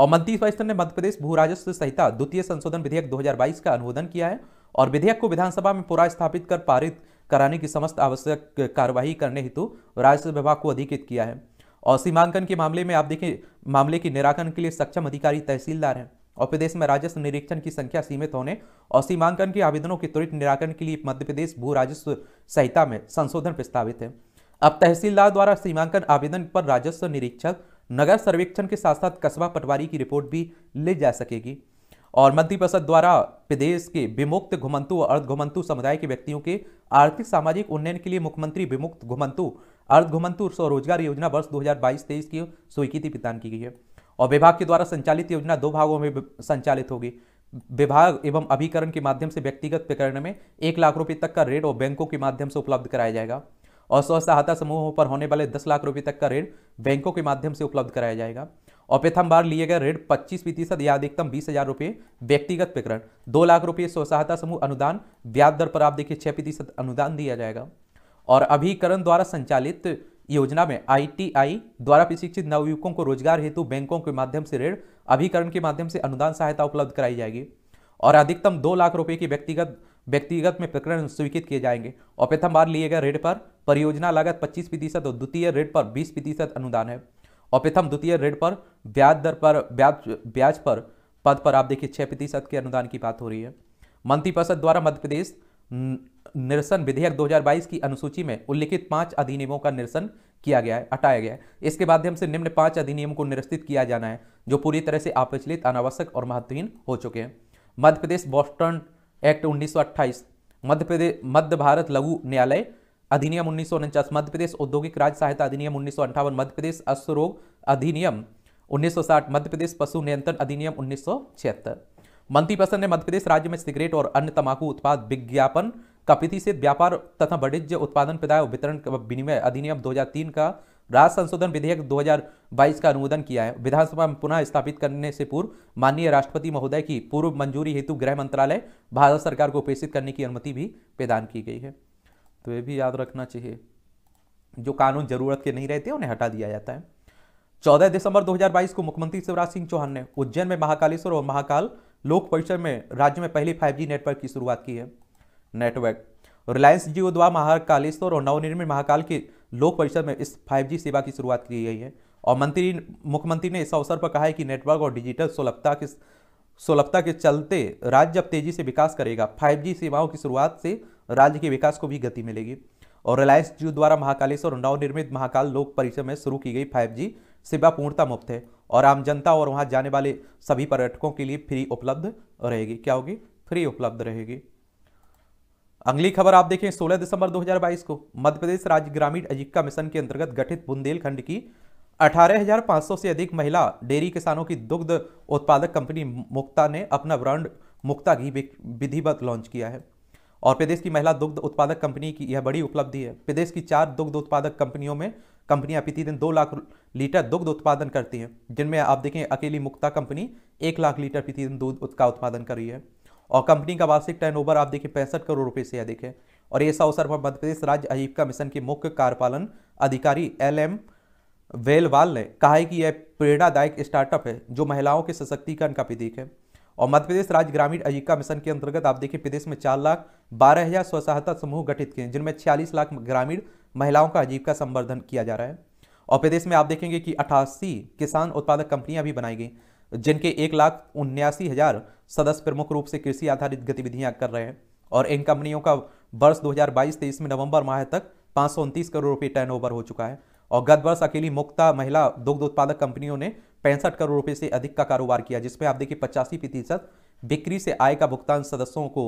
और मंत्री परिषद ने मध्य प्रदेश भू राजस्व संहिता द्वितीय संशोधन विधेयक दो का अनुमोदन किया है और विधेयक को विधानसभा में पूरा स्थापित कर पारित कराने की समस्त आवश्यक कार्यवाही करने हेतु राजस्व विभाग को अधिकृत किया है और सीमांकन के मामले में आप देखें मामले के निराकरण के लिए सक्षम अधिकारी तहसीलदार हैं और प्रदेश में राजस्व निरीक्षण की संख्या सीमित होने और सीमांकन के आवेदनों के त्वरित निराकरण के लिए मध्य प्रदेश भू राजस्व संहिता में संशोधन प्रस्तावित है अब तहसीलदार द्वारा सीमांकन आवेदन पर राजस्व निरीक्षक नगर सर्वेक्षण के साथ साथ कस्बा पटवारी की रिपोर्ट भी ले जा सकेगी और मध्य परिषद द्वारा प्रदेश के विमुक्त घुमंतु और अर्ध घुमंतु समुदाय के व्यक्तियों के आर्थिक सामाजिक उन्नयन के लिए मुख्यमंत्री विमुक्त घुमंतु अर्ध घुमंतु स्वरोजगार योजना वर्ष 2022-23 की स्वीकृति प्रदान की गई है और विभाग के द्वारा संचालित योजना दो भागों में संचालित होगी विभाग एवं अभिकरण के माध्यम से व्यक्तिगत प्रकरण में एक लाख रुपये तक का ऋण और बैंकों के माध्यम से उपलब्ध कराया जाएगा और स्व सहायता समूहों पर होने वाले दस लाख रुपये तक का ऋण बैंकों के माध्यम से उपलब्ध कराया जाएगा और प्रथम बार लिए गए ऋण पच्चीस प्रतिशत या अधिकतम बीस हजार रुपये व्यक्तिगत प्रकरण दो लाख रुपये स्व सहायता समूह अनुदान ब्याज दर पर आप देखिए छः प्रतिशत अनुदान दिया जाएगा और अभिकरण द्वारा संचालित योजना में आईटीआई द्वारा प्रशिक्षित नवयुवकों को रोजगार हेतु बैंकों के माध्यम से ऋण अभिकरण के माध्यम से अनुदान सहायता उपलब्ध कराई जाएगी और अधिकतम दो लाख रुपए की व्यक्तिगत व्यक्तिगत में प्रकरण स्वीकृत किए जाएंगे और प्रथम बार लिए गए ऋण पर परियोजना लागत पच्चीस प्रतिशत और द्वितीय ऋण पर बीस प्रतिशत अनुदान है और प्रथम द्वितीय ऋण पर ब्याज दर पर ब्याज ब्याज पर पद पर आप देखिए छः प्रतिशत के अनुदान की बात हो रही है मंत्रिपरिषद द्वारा मध्य प्रदेश निरसन विधेयक 2022 की अनुसूची में उल्लिखित पांच अधिनियमों का निरसन किया गया है हटाया गया है इसके माध्यम से निम्न पांच अधिनियम को निरस्तित किया जाना है जो पूरी तरह से अप्रचलित अनावश्यक और महत्वहीन हो चुके हैं मध्य प्रदेश बॉस्टन एक्ट उन्नीस मध्य प्रदेश मध्य भारत लघु न्यायालय अधिनियम उन्नीस सौ मध्य प्रदेश औद्योगिक राज्य सहायता अधिनियम उन्नीस मध्य प्रदेश अश्वरोग अधिनियम 1960 मध्य प्रदेश पशु नियंत्रण अधिनियम उन्नीस मंत्रिपरिषद ने मध्य प्रदेश राज्य में सिगरेट और अन्य तंबाकू उत्पाद विज्ञापन कपिति से व्यापार तथा वाणिज्य उत्पादन प्रदाय वितरण विनिमय अधिनियम 2003 का राज्य संशोधन विधेयक 2022 का अनुमोदन किया है विधानसभा में पुनः स्थापित करने से पूर्व माननीय राष्ट्रपति महोदय की पूर्व मंजूरी हेतु गृह मंत्रालय भारत सरकार को प्रेषित करने की अनुमति भी प्रदान की गई है तो ये भी याद रखना चाहिए जो कानून जरूरत के नहीं रहते उन्हें हटा दिया जाता है चौदह दिसंबर 2022 को मुख्यमंत्री शिवराज सिंह चौहान ने उज्जैन में महाकालेश्वर और महाकाल लोक परिषद में राज्य में पहली 5G नेटवर्क की शुरुआत की है नेटवर्क रिलायंस जियो द्वारा महाकालेश्वर और नवनिर्मित महाकाल के लोक परिषद में इस 5G सेवा की शुरुआत की गई है और मंत्री मुख्यमंत्री ने इस अवसर पर कहा है कि नेटवर्क और डिजिटल सुलभता के सुलभता के चलते राज्य अब तेजी से विकास करेगा 5G सेवाओं की शुरुआत से राज्य के विकास को भी गति मिलेगी और रिलायंस जियो द्वारा महाकालेश्वर नवनिर्मित महाकाल लोक परिसर में शुरू की गई फाइव जी सेवा पूर्णता मुफ्त है और आम जनता और वहां जाने वाले सभी पर्यटकों के लिए फ्री उपलब्ध रहेगी क्या होगी फ्री उपलब्ध रहेगी अगली खबर आप देखें 16 दिसंबर 2022 को मध्य प्रदेश राज्य ग्रामीण आजीविका मिशन के अंतर्गत गठित बुंदेलखंड की 18,500 से अधिक महिला डेयरी किसानों की दुग्ध उत्पादक कंपनी मुक्ता ने अपना ब्रांड मुक्ता घी विधिवत लॉन्च किया है और प्रदेश की महिला दुग्ध उत्पादक कंपनी की यह बड़ी उपलब्धि है प्रदेश की चार दुग्ध उत्पादक कंपनियों में कंपनियां प्रतिदिन दो लाख लीटर दुग्ध उत्पादन करती हैं जिनमें आप देखें अकेली मुक्ता कंपनी एक लाख लीटर प्रतिदिन दूध का उत्पादन कर रही है और कंपनी का वार्षिक टर्नओवर आप देखें पैंसठ करोड़ रुपये से अधिक है और इस अवसर पर मध्य प्रदेश राज्य आजीविका मिशन के मुख्य कार्यपालन अधिकारी एल एम वेलवाल ने कहा है कि यह प्रेरणादायक स्टार्टअप है जो महिलाओं के सशक्तिकरण का प्रतीक है और मध्य प्रदेश राज्य ग्रामीण आजीविका मिशन के अंतर्गत आप देखिए प्रदेश में चार लाख बारह हजार स्व सहायता समूह गठित किए जिनमें छियालीस लाख ग्रामीण महिलाओं का आजीविका संवर्धन किया जा रहा है और प्रदेश में आप देखेंगे कि अठासी किसान उत्पादक कंपनियां भी बनाई गई जिनके एक लाख उन्यासी हजार सदस्य प्रमुख रूप से कृषि आधारित गतिविधियां कर रहे हैं और इन कंपनियों का वर्ष 2022 हजार में नवंबर माह तक पाँच करोड़ रुपये टर्नओवर हो चुका है और गत वर्ष अकेली मुक्ता महिला दुग्ध उत्पादक कंपनियों ने पैंसठ करोड़ रुपए से अधिक का कारोबार किया जिसमें आप देखिए पचासी प्रतिशत बिक्री से आय का भुगतान सदस्यों को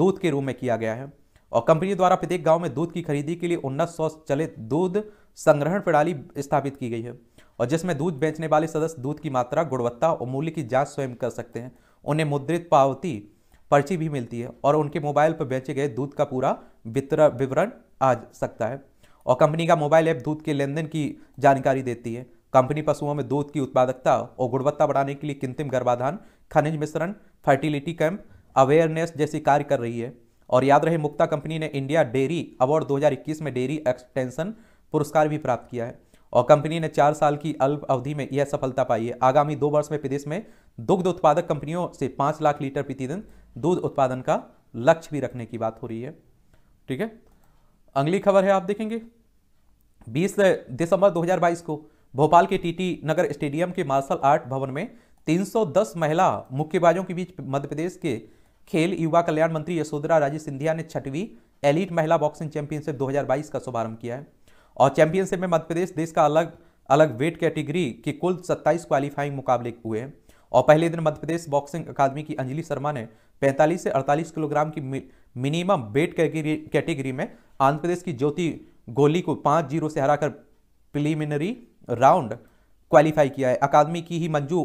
दूध के रूप में किया गया है और कंपनी द्वारा प्रत्येक गांव में दूध की खरीदी के लिए उन्नीस सौ चलित दूध संग्रहण प्रणाली स्थापित की गई है और जिसमें दूध बेचने वाले सदस्य दूध की मात्रा गुणवत्ता और मूल्य की जाँच स्वयं कर सकते हैं उन्हें मुद्रित पावती पर्ची भी मिलती है और उनके मोबाइल पर बेचे गए दूध का पूरा वितरण विवरण आ सकता है और कंपनी का मोबाइल ऐप दूध के लेन देन की जानकारी देती है कंपनी पशुओं में दूध की उत्पादकता और गुणवत्ता बढ़ाने के लिए किंतिम गर्भाधान खनिज मिश्रण फर्टिलिटी कैंप अवेयरनेस जैसी कार्य कर रही है और याद रहे मुक्ता कंपनी ने इंडिया डेयरी अवार्ड 2021 में डेयरी एक्सटेंशन पुरस्कार भी प्राप्त किया है और कंपनी ने चार साल की अल्प अवधि में यह सफलता पाई है आगामी दो वर्ष में प्रदेश में दुग्ध उत्पादक कंपनियों से पाँच लाख लीटर प्रतिदिन दूध उत्पादन का लक्ष्य भी रखने की बात हो रही है ठीक है अगली खबर है आप देखेंगे 20 दिसंबर 2022 को भोपाल के टीटी नगर स्टेडियम के मार्शल आर्ट भवन में 310 महिला मुक्केबाजों के बीच मध्य प्रदेश के खेल युवा कल्याण मंत्री यशोधरा राजे सिंधिया ने छठवीं एलिट महिला बॉक्सिंग चैंपियनशिप 2022 का शुभारंभ किया है और चैंपियनशिप में मध्य प्रदेश देश का अलग अलग वेट कैटेगरी के, कुल 27 क्वालिफाइंग मुकाबले हुए हैं और पहले दिन मध्य प्रदेश बॉक्सिंग अकादमी की अंजलि शर्मा ने 45 से 48 किलोग्राम की मिनिमम वेट कैटेगरी में आंध्र प्रदेश की ज्योति गोली को पाँच जीरो से हराकर प्रिलिमिनरी राउंड क्वालिफाई किया है अकादमी की ही मंजू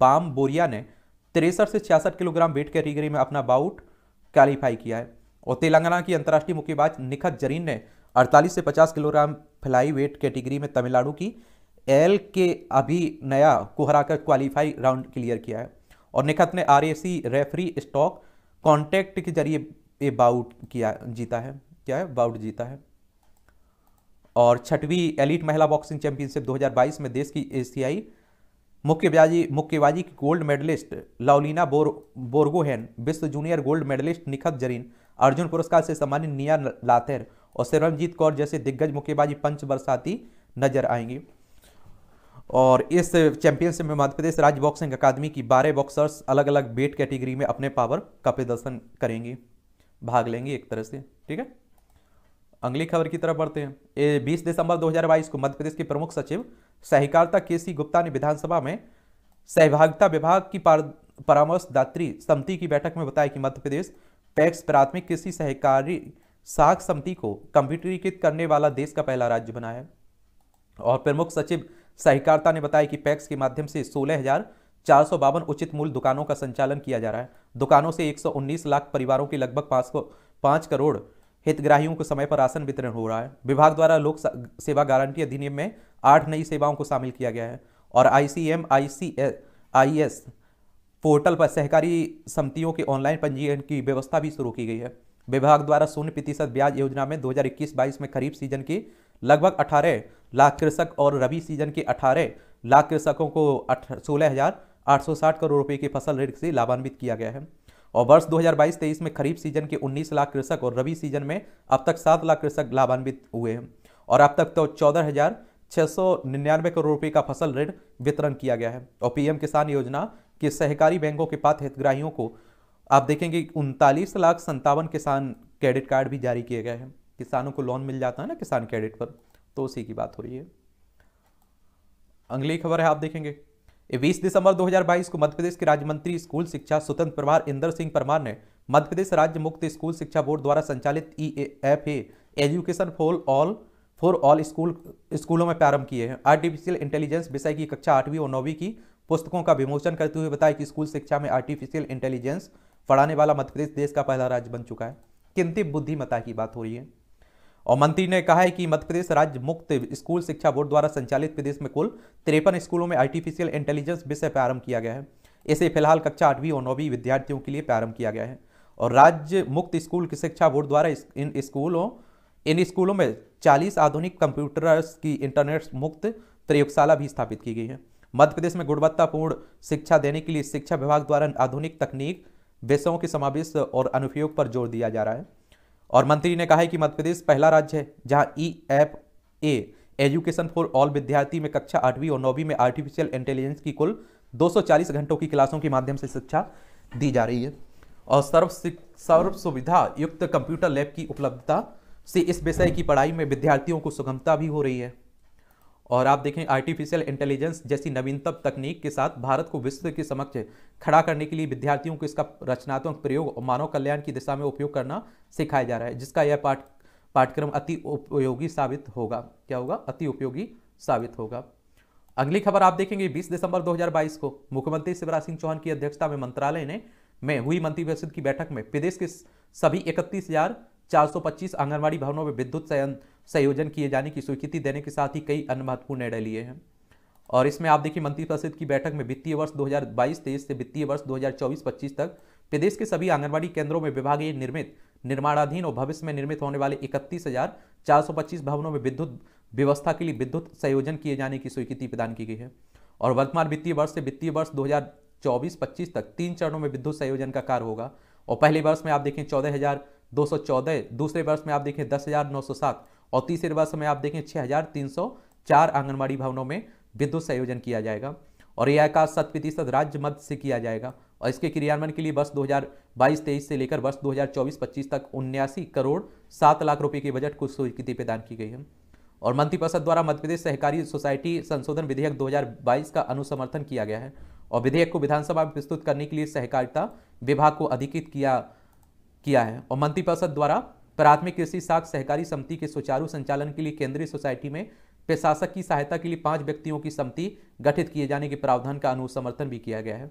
बाम बोरिया ने तिरसठ से छियासठ किलोग्राम वेट कैटेगरी में अपना बाउट क्वालिफाई किया है और तेलंगाना की अंतर्राष्ट्रीय मुक्केबाज निखत जरीन ने 48 से 50 किलोग्राम फ्लाई वेट कैटेगरी में तमिलनाडु की एल के अभी नया को हराकर क्वालिफाई राउंड क्लियर किया है और निखत ने आर रेफरी स्टॉक कॉन्टैक्ट के जरिए ये बाउट किया जीता है क्या है बाउट जीता है और छठवीं एलिट महिला बॉक्सिंग चैंपियनशिप 2022 में देश की एशियाई मुक्केबाजी मुक्केबाजी की गोल्ड मेडलिस्ट लाउलिना बोर बोर्गोहेन विश्व junior gold medallist Nikhat Zareen Arjuna पुरस्कार से सम्मानित निया लातेर और सरमजीत कौर जैसे दिग्गज मुक्केबाजी पंच बरसाती नजर आएंगी और इस चैंपियनशिप में मध्य प्रदेश राज्य बॉक्सिंग अकादमी की बारह बॉक्सर्स अलग अलग वेट कैटेगरी में अपने पावर का प्रदर्शन करेंगे भाग लेंगे एक तरह से ठीक है अगली खबर की तरफ बढ़ते हैं ए, 20 दिसंबर 2022 को मध्य प्रदेश के प्रमुख सचिव सहकारिता के सी गुप्ता ने विधानसभा में सहभागिता विभाग की परामर्शदात्री समिति की बैठक में बताया कि मध्य प्रदेश पैक्स प्राथमिक कृषि सहकारी साख समिति को कंप्यूटरीकृत करने वाला देश का पहला राज्य बना है और प्रमुख सचिव सहकारिता ने बताया कि पैक्स के माध्यम से सोलह हजार उचित मूल्य दुकानों का संचालन किया जा रहा है दुकानों से एक लाख परिवारों के लगभग पांच करोड़ हितग्राहियों को समय पर राशन वितरण हो रहा है विभाग द्वारा लोक सेवा गारंटी अधिनियम में आठ नई सेवाओं को शामिल किया गया है और I C M I C I S portal पर सहकारी समितियों के ऑनलाइन पंजीकरण की व्यवस्था भी शुरू की गई है विभाग द्वारा शून्य प्रतिशत ब्याज योजना में 2021-22 में खरीफ सीजन की लगभग 18 लाख कृषक और रबी सीजन के 18 लाख कृषकों को सोलह करोड़ रुपए की फसल ऋण से लाभान्वित किया गया है और वर्ष 2022-23 में खरीफ सीजन के 19 लाख कृषक और रबी सीजन में अब तक 7 लाख कृषक लाभान्वित हुए हैं और अब तक तो चौदह हजार सौ निन्यानवे करोड़ रुपए का फसल ऋण वितरण किया गया है और पीएम किसान योजना के सहकारी बैंकों के पास हितग्राहियों को आप देखेंगे उनतालीस लाख संतावन किसान क्रेडिट कार्ड भी जारी किए गए हैं किसानों को लोन मिल जाता है ना किसान क्रेडिट पर तो उसी की बात हो रही है अगली खबर है आप देखेंगे 20 दिसंबर 2022 को मध्यप्रदेश के राज्य मंत्री स्कूल शिक्षा स्वतंत्र प्रभार इंदर सिंह परमार ने मध्यप्रदेश राज्य मुक्त स्कूल शिक्षा बोर्ड द्वारा संचालित E F A education for all for all school स्कूलों में प्रारंभ किए हैं आर्टिफिशियल इंटेलिजेंस विषय की कक्षा आठवीं और नौवीं की पुस्तकों का विमोचन करते हुए बताया कि स्कूल शिक्षा में आर्टिफिशियल इंटेलिजेंस पढ़ाने वाला मध्यप्रदेश देश का पहला राज्य बन चुका है किंतु बुद्धिमता की बात हो रही है और मंत्री ने कहा है कि मध्य प्रदेश राज्य मुक्त स्कूल शिक्षा बोर्ड द्वारा संचालित प्रदेश में कुल तिरपन स्कूलों में आर्टिफिशियल इंटेलिजेंस विषय प्रारंभ किया गया है इसे फिलहाल कक्षा आठवीं और नौवीं विद्यार्थियों के लिए प्रारंभ किया गया है और राज्य मुक्त स्कूल की शिक्षा बोर्ड द्वारा इन स्कूलों इन स्कूलों में 40 आधुनिक कंप्यूटर्स की इंटरनेट मुक्त प्रयोगशाला भी स्थापित की गई है मध्य प्रदेश में गुणवत्तापूर्ण शिक्षा देने के लिए शिक्षा विभाग द्वारा आधुनिक तकनीक विषयों के समावेश और अनुपयोग पर जोर दिया जा रहा है और मंत्री ने कहा है कि मध्य प्रदेश पहला राज्य है जहां E F A education for all विद्यार्थी में कक्षा आठवीं और नौवीं में आर्टिफिशियल इंटेलिजेंस की कुल 240 घंटों की क्लासों के माध्यम से शिक्षा दी जा रही है और सर्व सर्व सुविधा युक्त कंप्यूटर लैब की उपलब्धता से इस विषय की पढ़ाई में विद्यार्थियों को सुगमता भी हो रही है और आप देखें आर्टिफिशियल इंटेलिजेंस जैसी नवीनतम तकनीक के साथ भारत को विश्व के समक्ष खड़ा करने के लिए विद्यार्थियों को इसका रचनात्मक प्रयोग और मानव कल्याण की दिशा में उपयोग करना सिखाया जा रहा है जिसका यह पाठ पाठ्यक्रम अति उपयोगी साबित होगा क्या होगा अति उपयोगी साबित होगा अगली खबर आप देखेंगे 20 दिसंबर 2022 को मुख्यमंत्री शिवराज सिंह चौहान की अध्यक्षता में मंत्रालय ने में हुई मंत्रिपरिषद की बैठक में प्रदेश के सभी इकतीस आंगनबाड़ी भवनों में विद्युत संयंत्र संयोजन किए जाने की स्वीकृति देने के साथ ही कई अन्य महत्वपूर्ण निर्णय लिए हैं और इसमें आप देखिए मंत्रिपरिषद की बैठक में वित्तीय वर्ष 2022-23 से वित्तीय वर्ष 2024-25 तक प्रदेश के सभी आंगनबाड़ी केंद्रों में विभागीय निर्मित निर्माणाधीन और भविष्य में निर्मित होने वाले इकतीस भवनों में विद्युत व्यवस्था के लिए विद्युत संयोजन किए जाने की स्वीकृति प्रदान की गई है और वर्तमान वित्तीय वर्ष से वित्तीय वर्ष 2024-25 तक तीन चरणों में विद्युत संयोजन का कार्य होगा और पहले वर्ष में आप देखें चौदह दूसरे वर्ष में आप देखें दस और तीसरे वर्ष में आप देखें छः आंगनबाड़ी भवनों में विद्युत संयोजन किया जाएगा और यह का शत प्रतिशत राज्य मध्य से किया जाएगा और इसके क्रियान्वयन के लिए वर्ष 2022-23 से लेकर वर्ष 2024-25 तक उन्यासी करोड़ सात लाख रुपए के बजट को स्वीकृति प्रदान की गई है और मंत्रिपरिषद द्वारा मध्यप्रदेश सहकारी सोसाइटी संशोधन विधेयक 2022 का अनुसमर्थन किया गया है और विधेयक को विधानसभा में प्रस्तुत करने के लिए सहकारिता विभाग को अधिकृत किया किया है और मंत्रिपरिषद द्वारा प्राथमिक कृषि साख सहकारी समिति के सुचारू संचालन के लिए केंद्रीय सोसाइटी में प्रशासक की सहायता के लिए पांच व्यक्तियों की समिति गठित किए जाने के प्रावधान का अनुसमर्थन भी किया गया है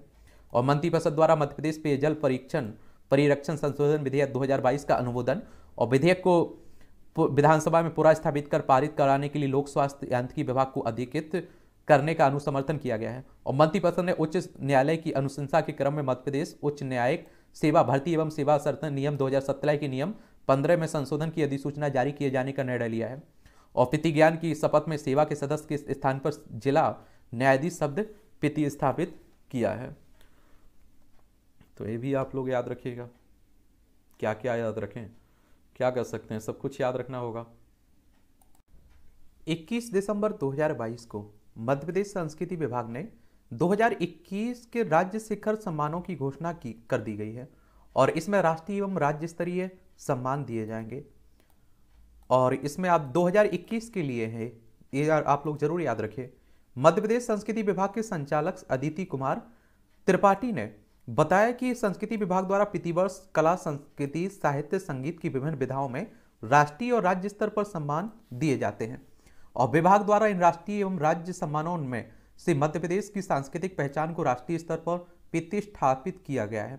और मंत्रिपरिषद द्वारा मध्यप्रदेश पेयजल परीक्षण परिरक्षण संशोधन विधेयक 2022 का अनुमोदन और विधेयक को विधानसभा में पूरा स्थापित कर पारित कराने के लिए लोक स्वास्थ्य यांत्रिकी विभाग को अधिकृत करने का अनुसमर्थन किया गया है और मंत्रिपरिषद ने उच्च न्यायालय की अनुशंसा के क्रम में मध्यप्रदेश उच्च न्यायिक सेवा भर्ती एवं सेवा सर्तन नियम 2017 के नियम पंद्रह में संशोधन की अधिसूचना जारी किए जाने का निर्णय लिया है और पितिज्ञान की शपथ में सेवा के सदस्य के स्थान पर जिला न्यायाधीश शब्द पिति स्थापित किया है तो ये भी आप लोग याद रखिएगा क्या क्या याद रखें क्या कर सकते हैं सब कुछ याद रखना होगा 21 दिसंबर 2022 को मध्य प्रदेश संस्कृति विभाग ने 2021 के राज्य शिखर सम्मानों की घोषणा की कर दी गई है और इसमें राष्ट्रीय एवं राज्य स्तरीय सम्मान दिए जाएंगे और इसमें आप 2021 के लिए हैं ये आप लोग जरूर याद रखिए मध्य प्रदेश संस्कृति विभाग के संचालक अदिति कुमार त्रिपाठी ने बताया कि संस्कृति विभाग द्वारा प्रतिवर्ष कला संस्कृति साहित्य संगीत की विभिन्न विधाओं में राष्ट्रीय और राज्य स्तर पर सम्मान दिए जाते हैं और विभाग द्वारा इन राष्ट्रीय एवं राज्य सम्मानों में से मध्य प्रदेश की सांस्कृतिक पहचान को राष्ट्रीय स्तर पर प्रतिष्ठापित किया गया है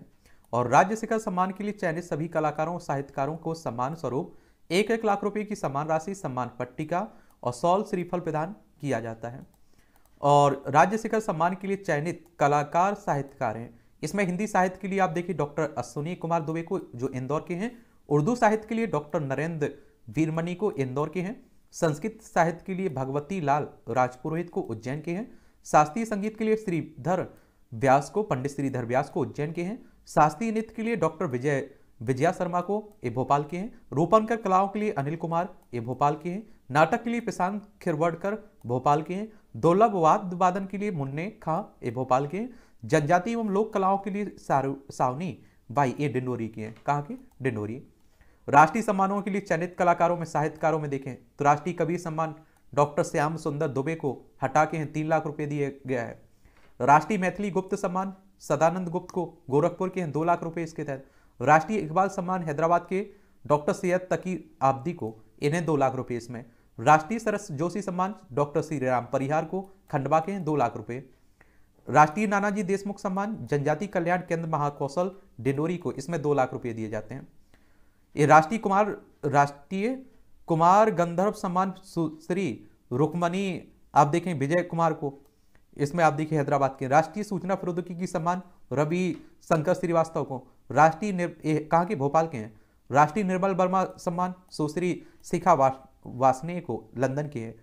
और राज्य शिखर सम्मान के लिए चयनित सभी कलाकारों और साहित्यकारों को सम्मान स्वरूप एक एक लाख रुपए की सम्मान राशि सम्मान पट्टिका और सौल श्रीफल प्रदान किया जाता है और राज्य शिखर सम्मान के लिए चयनित कलाकार साहित्यकार हैं इसमें हिंदी साहित्य के लिए आप देखिए डॉक्टर अश्विनी कुमार दुबे को जो इंदौर के हैं उर्दू साहित्य के लिए डॉक्टर नरेंद्र वीरमणि को इंदौर के हैं संस्कृत साहित्य के लिए भगवती लाल राजपुरोहित को उज्जैन के हैं शास्त्रीय संगीत के लिए श्रीधर व्यास को पंडित श्रीधर व्यास को उज्जैन के हैं शास्त्रीय नृत्य के लिए डॉक्टर विजय विजया शर्मा को ये भोपाल के हैं रूपांकर कलाओं के लिए अनिल कुमार ये भोपाल के हैं नाटक के लिए प्रशांत खिरवड़कर भोपाल के हैं दुर्लभ वाद वादन के लिए मुन्ने खां ये भोपाल के हैं जनजाति एवं लोक कलाओं के लिए सावनी बाई ए डिंडोरी के हैं कहाँ के डिंडोरी राष्ट्रीय सम्मानों के लिए चयनित कलाकारों में साहित्यकारों में देखें तो राष्ट्रीय कवि सम्मान डॉक्टर श्याम सुंदर दुबे को हटा के हैं तीन लाख रुपए दिए गया है राष्ट्रीय मैथिली गुप्त सम्मान सदानंद गुप्त को गोरखपुर के दो लाख रुपए इसके तहत राष्ट्रीय इकबाल सम्मान हैदराबाद के डॉक्टर सैयद तकी आब्दी को इन्हें दो लाख रुपए इसमें राष्ट्रीय सरस जोशी सम्मान डॉक्टर श्री राम परिहार को खंडवा के दो लाख रुपए राष्ट्रीय नानाजी देशमुख सम्मान जनजाति कल्याण केंद्र महाकौशल डिंडोरी को इसमें दो लाख रुपए दिए जाते हैं ये राष्ट्रीय कुमार राष्ट्रीय कुमार गंधर्व सम्मान श्री रुकमणी आप देखें विजय कुमार को इसमें आप देखिए हैदराबाद के राष्ट्रीय सूचना प्रौद्योगिकी सम्मान रवि शंकर श्रीवास्तव को राष्ट्रीय कहाँ के भोपाल के हैं राष्ट्रीय निर्मल वर्मा सम्मान सुश्री शिखा वा, वासने को लंदन के हैं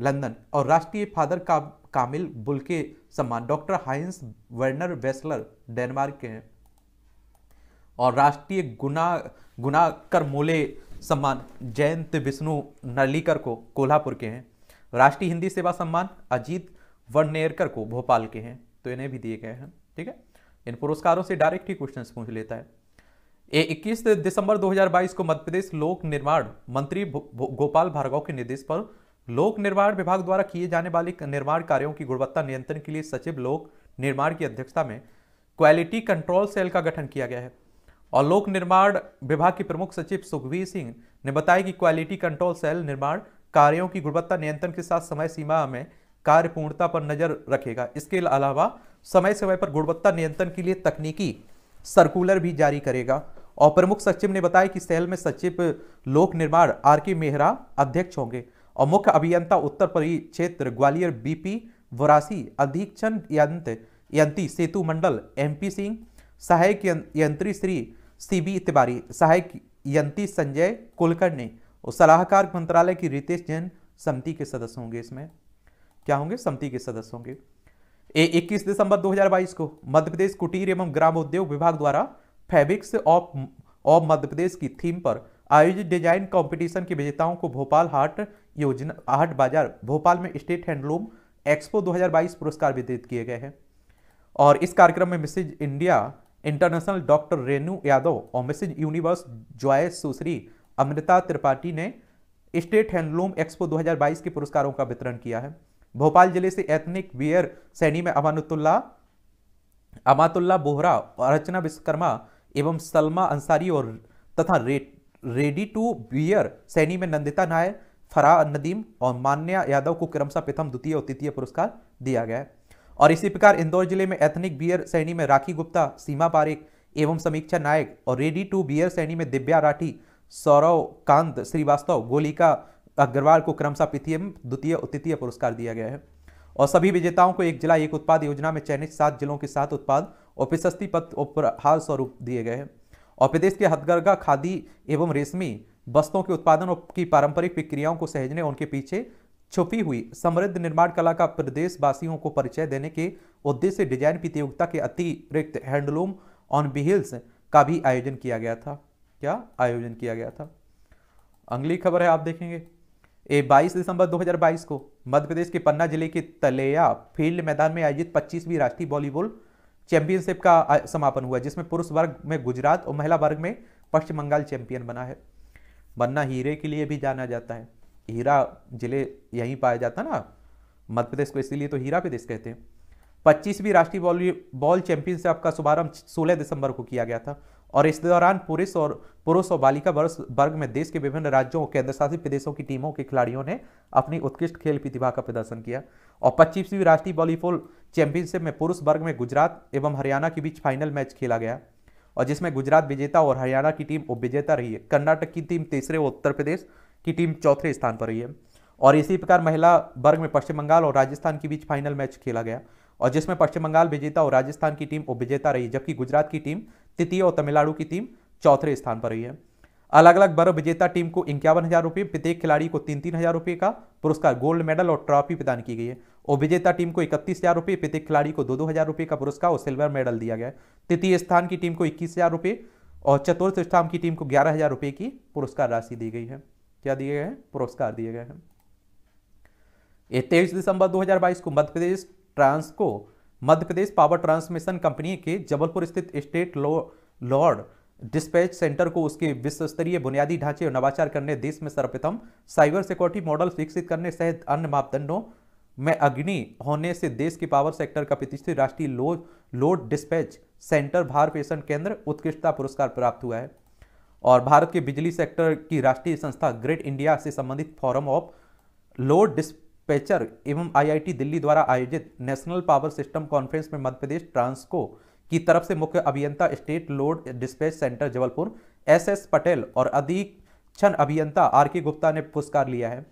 लंदन और राष्ट्रीय फादर का कामिल बुलके सम्मान doctor Heinz Werner Wessler Denmark के हैं और राष्ट्रीय गुना गुनाकर मोले सम्मान जयंत विष्णु नलीकर को कोल्हापुर के हैं राष्ट्रीय हिंदी सेवा सम्मान अजीत वर्नेरकर को भोपाल के हैं तो इन्हें भी दिए गए हैं ठीक है इन पुरस्कारों से डायरेक्ट ही क्वेश्चन पूछ लेता है ए 21 दिसंबर 2022 को मध्य प्रदेश लोक निर्माण मंत्री गोपाल भार्गव के निर्देश पर लोक निर्माण विभाग द्वारा किए जाने वाले निर्माण कार्यों की गुणवत्ता नियंत्रण के लिए सचिव लोक निर्माण की अध्यक्षता में क्वालिटी कंट्रोल सेल का गठन किया गया है और लोक निर्माण विभाग के प्रमुख सचिव सुखवीर सिंह ने बताया कि क्वालिटी कंट्रोल सेल निर्माण कार्यों की गुणवत्ता नियंत्रण के साथ समय सीमा में कार्यपूर्णता पर नजर रखेगा इसके अलावा समय समय पर गुणवत्ता नियंत्रण के लिए तकनीकी सर्कुलर भी जारी करेगा और प्रमुख सचिव ने बताया कि सेल में सचिव लोक निर्माण आर के मेहरा अध्यक्ष होंगे और मुख्य अभियंता उत्तर परिक्षेत्र ग्वालियर बीपी वरासी अधीक्षण यंत, यंत्री सेतु मंडल एमपी सिंह सहायक यंत्री श्री सीबी तिवारी सहायक यंत्री संजय कुलकर्णी और सलाहकार मंत्रालय की रितेश जैन समिति के सदस्य होंगे इसमें क्या होंगे समिति के सदस्य होंगे इक्कीस दिसंबर 2022 को मध्य प्रदेश कुटीर एवं ग्राम उद्योग विभाग द्वारा fabrics of of Madhya Pradesh की थीम पर आयोजित डिजाइन कंपटीशन के विजेताओं को भोपाल हाट योजना हाट बाजार भोपाल में स्टेट हैंडलूम एक्सपो 2022 पुरस्कार वितरित किए गए हैं और इस कार्यक्रम में Mrs India international doctor Renu Yadav और Mrs Universe Joy Sushri Amrita Tripathi ने स्टेट हैंडलूम एक्सपो 2022 के पुरस्कारों का वितरण किया है भोपाल जिले से एथनिक वियर सैनी में अमानतुल्ला अमातुल्ला बोहरा और अर्चना विश्वकर्मा एवं सलमा अंसारी और तथा रे, रेडी टू बियर सैनी में नंदिता नायर फराह नदीम और मान्या यादव को क्रमशः प्रथम द्वितीय और तृतीय पुरस्कार दिया गया और इसी प्रकार इंदौर जिले में एथनिक बियर सैनी में राखी गुप्ता सीमा पारिक एवं समीक्षा नायक और रेडी टू बियर सैनी में दिव्या राठी सौरव कांत श्रीवास्तव गोलिका अग्रवाल को क्रमशः पृथ्वी द्वितीय और तृतीय पुरस्कार दिया गया है और सभी विजेताओं को एक जिला एक उत्पाद योजना में चयनित सात जिलों के साथ उत्पाद और प्रशस्ति पत्र उपहार स्वरूप दिए गए हैं और प्रदेश के हथगरगा खादी एवं रेशमी वस्तुओं के उत्पादन की पारंपरिक प्रक्रियाओं को सहेजने और उनके पीछे छुपी हुई समृद्ध निर्माण कला का प्रदेशवासियों को परिचय देने के उद्देश्य डिजाइन प्रतियोगिता के अतिरिक्त हैंडलूम ऑन बिहिल्स का भी आयोजन किया गया था क्या आयोजन किया गया था अगली खबर है आप देखेंगे ए 22 दिसंबर 2022 को मध्य प्रदेश के पन्ना जिले के तलेया फील्ड मैदान में आयोजित 25वीं राष्ट्रीय वॉलीबॉल चैंपियनशिप का समापन हुआ जिसमें पुरुष वर्ग में गुजरात और महिला वर्ग में पश्चिम बंगाल चैंपियन बना है बन्ना हीरे के लिए भी जाना जाता है हीरा जिले यहीं पाया जाता ना मध्य प्रदेश को इसीलिए तो हीरा प्रदेश कहते हैं पच्चीसवीं राष्ट्रीय वॉलीबॉल चैंपियनशिप का शुभारंभ सोलह दिसंबर को किया गया था और इस दौरान पुरुष और पुरुष और बालिका वर्ग में देश के विभिन्न राज्यों और केंद्रशासित प्रदेशों की टीमों के खिलाड़ियों ने अपनी उत्कृष्ट खेल प्रतिभा का प्रदर्शन किया और पच्चीसवीं राष्ट्रीय वॉलीबॉल चैंपियनशिप में पुरुष वर्ग में गुजरात एवं हरियाणा के बीच फाइनल मैच खेला गया और जिसमें गुजरात विजेता और हरियाणा की टीम उप विजेता रही है कर्नाटक की टीम तीसरे और उत्तर प्रदेश की टीम चौथे स्थान पर रही है और इसी प्रकार महिला वर्ग में पश्चिम बंगाल और राजस्थान के बीच फाइनल मैच खेला गया और जिसमें पश्चिम बंगाल विजेता और राजस्थान की टीम उप विजेता रही जबकि गुजरात की टीम तृतीय और तमिलनाडु की टीम चौथे स्थान पर रही है अलग अलग बर्व विजेता टीम को इक्यावन हज़ार रुपये प्रत्येक खिलाड़ी को तीन तीन हज़ार रुपये का पुरस्कार गोल्ड मेडल और ट्रॉफी प्रदान की गई है और विजेता टीम को इकतीस हज़ार रुपये प्रत्येक खिलाड़ी को दो दो हज़ार रुपये का पुरस्कार और सिल्वर मेडल दिया गया है तृतीय स्थान की टीम को इक्कीस हज़ार रुपये और चतुर्थ स्थान की टीम को ग्यारह हज़ार रुपये की पुरस्कार राशि दी गई है क्या दिए गए हैं पुरस्कार दिए गए हैं तेईस दिसंबर बाईस को मध्य प्रदेश को Madhya Pradesh power transmission company के जबलपुर स्थित स्टेट लॉर्ड डिस्पैच सेंटर को उसके विश्व स्तरीय बुनियादी ढांचे और नवाचार करने देश में सर्वप्रथम साइबर सिक्योरिटी मॉडल विकसित करने सहित अन्य मापदंडों में अग्नि होने से देश के पावर सेक्टर का प्रतिष्ठित राष्ट्रीय लो लोड डिस्पैच सेंटर भार पेशन केंद्र उत्कृष्टता पुरस्कार प्राप्त हुआ है और भारत के बिजली सेक्टर की राष्ट्रीय संस्था ग्रेट इंडिया से संबंधित forum of load dispatcher एवं आईआईटी दिल्ली द्वारा आयोजित नेशनल पावर सिस्टम कॉन्फ्रेंस में मध्य प्रदेश ट्रांसको की तरफ से मुख्य अभियंता state load dispatch centre Jabalpur S S Patel और अधीक्षण अभियंता आर के गुप्ता ने पुरस्कार लिया है